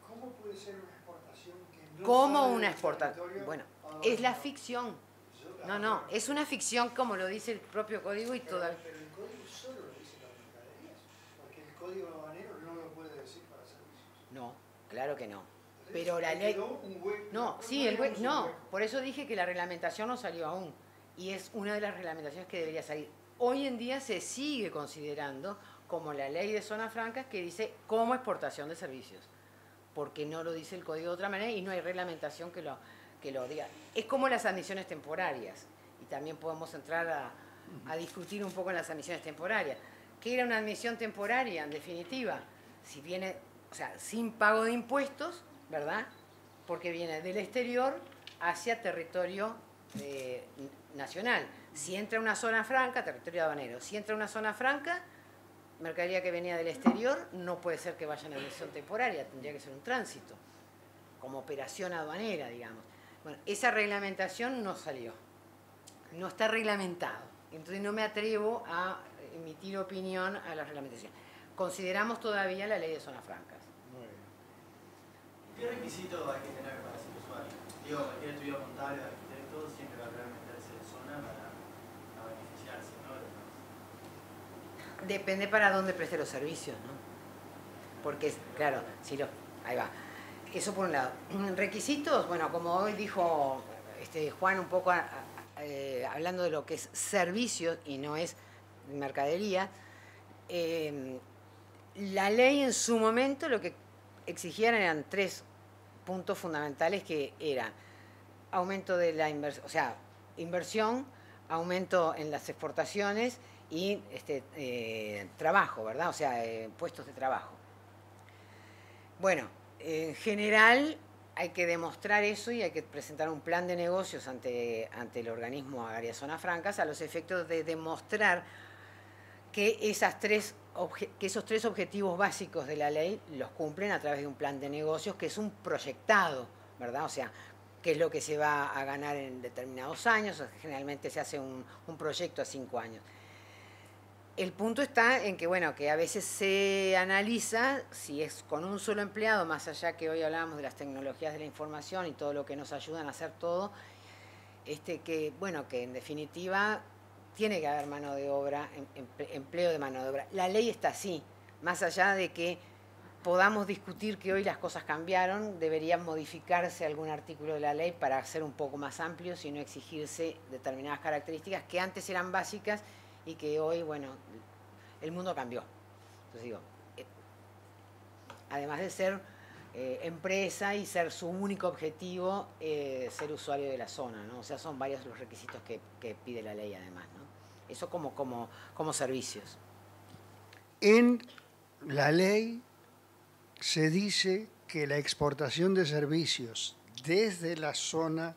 ¿Cómo puede ser una exportación que no ¿Cómo una exportación? Bueno, ah, es la ficción. No, no, es una ficción como lo dice el propio código y todo. Pero, el código solo lo dice las porque el código no, claro que no. Pero la ley... No, sí, el No, pues. por eso dije que la reglamentación no salió aún. Y es una de las reglamentaciones que debería salir. Hoy en día se sigue considerando como la ley de zonas francas que dice como exportación de servicios. Porque no lo dice el código de otra manera y no hay reglamentación que lo, que lo diga. Es como las admisiones temporarias. Y también podemos entrar a, a discutir un poco en las admisiones temporarias. ¿Qué era una admisión temporaria, en definitiva? Si viene o sea, sin pago de impuestos, ¿verdad? Porque viene del exterior hacia territorio eh, nacional. Si entra una zona franca, territorio aduanero. si entra una zona franca, mercadería que venía del exterior, no puede ser que vaya en temporal temporaria, tendría que ser un tránsito, como operación aduanera, digamos. Bueno, esa reglamentación no salió, no está reglamentado, entonces no me atrevo a emitir opinión a la reglamentación. Consideramos todavía la ley de zona franca. ¿Qué requisitos hay que tener para ser usuario? Digo, cualquier estudio contable, arquitecto, siempre va a que meterse en zona para, beneficiarse, ¿no? Depende para dónde preste los servicios, ¿no? Porque, claro, si lo, ahí va. Eso por un lado. [CLEARS THROAT] Requisitos, bueno, como hoy dijo este, Juan un poco eh, hablando de lo que es servicios y no es mercadería, eh, la ley en su momento lo que exigían eran tres puntos fundamentales que eran aumento de la inversión, o sea, inversión, aumento en las exportaciones y este, eh, trabajo, ¿verdad? O sea, eh, puestos de trabajo. Bueno, en general hay que demostrar eso y hay que presentar un plan de negocios ante, ante el organismo Agraria Zona Francas a los efectos de demostrar que esas tres que esos tres objetivos básicos de la ley los cumplen a través de un plan de negocios que es un proyectado, ¿verdad? O sea, qué es lo que se va a ganar en determinados años, generalmente se hace un, proyecto a cinco años. El punto está en que, bueno, que a veces se analiza si es con un solo empleado, más allá que hoy hablábamos de las tecnologías de la información y todo lo que nos ayudan a hacer todo, este, que, bueno, que en definitiva tiene que haber mano de obra, em, empleo de mano de obra. La ley está así, más allá de que podamos discutir que hoy las cosas cambiaron, debería modificarse algún artículo de la ley para ser un poco más amplio, sino exigirse determinadas características que antes eran básicas y que hoy, bueno, el mundo cambió. Entonces digo, eh, además de ser eh, empresa y ser su único objetivo eh, ser usuario de la zona, ¿no? O sea, son varios los requisitos que, pide la ley además, ¿no? Eso como, como, como servicios. En la ley se dice que la exportación de servicios desde la zona,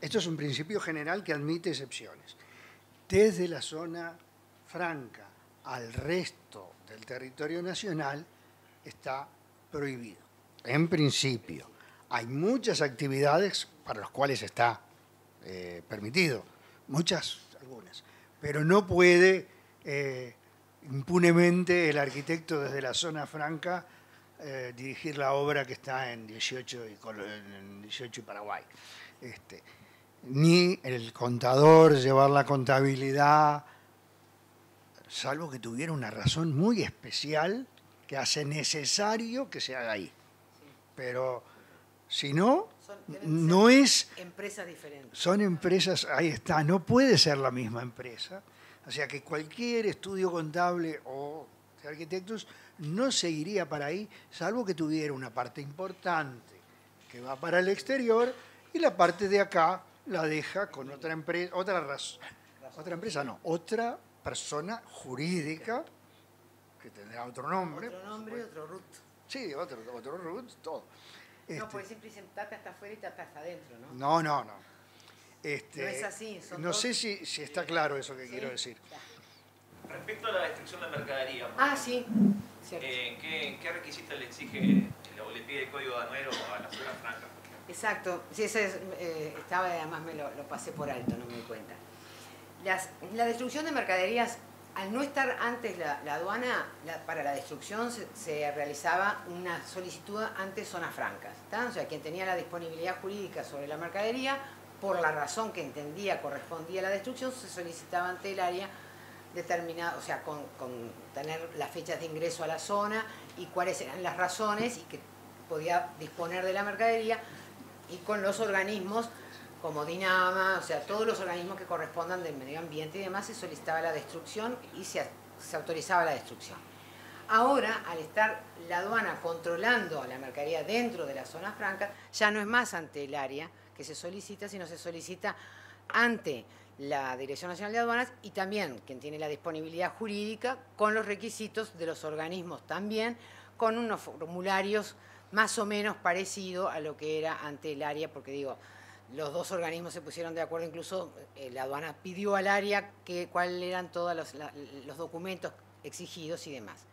esto es un principio general que admite excepciones, desde la zona franca al resto del territorio nacional está prohibido en principio, hay muchas actividades para las cuales está eh, permitido, muchas, algunas, pero no puede eh, impunemente el arquitecto desde la zona franca eh, dirigir la obra que está en 18 y, Paraguay. Este, ni el contador llevar la contabilidad, salvo que tuviera una razón muy especial que hace necesario que se haga ahí pero si no, no es... Empresas diferentes. Son empresas, ahí está, no puede ser la misma empresa. O sea que cualquier estudio contable o de arquitectos no seguiría para ahí, salvo que tuviera una parte importante que va para el exterior y la parte de acá la deja con otra empresa, otra otra empresa no, otra persona jurídica que tendrá otro nombre. Otro nombre y otro ruto. Sí, otro, otro root, todo. no, este, puedes siempre dicen hasta afuera y tata hasta adentro, ¿no? No, no, no. Este, no es así. no sé si, si, está claro eso que quiero decir. Respecto a la destrucción de mercadería. Ah, sí. ¿En eh, ¿qué, ¿Qué requisitos le exige la boletía de código aduanero a la zona franca? Exacto, sí, ese eh, estaba, además me lo, pasé por alto, no me di cuenta. la destrucción de mercaderías al no estar antes la, aduana, para la destrucción se, realizaba una solicitud ante zonas francas. O sea, quien tenía la disponibilidad jurídica sobre la mercadería, por la razón que entendía correspondía a la destrucción, se solicitaba ante el área determinada, o sea, con tener las fechas de ingreso a la zona y cuáles eran las razones y que podía disponer de la mercadería y con los organismos como Dinama, o sea, todos los organismos que correspondan del medio ambiente y demás, se solicitaba la destrucción y se, autorizaba la destrucción. Ahora, al estar la aduana controlando la mercadería dentro de la zona franca, ya no es más ante el área que se solicita, sino se solicita ante la Dirección Nacional de Aduanas y también quien tiene la disponibilidad jurídica con los requisitos de los organismos también, con unos formularios más o menos parecidos a lo que era ante el área, porque digo, los dos organismos se pusieron de acuerdo, incluso eh, la aduana pidió al área que, cuáles eran todos los documentos exigidos y demás.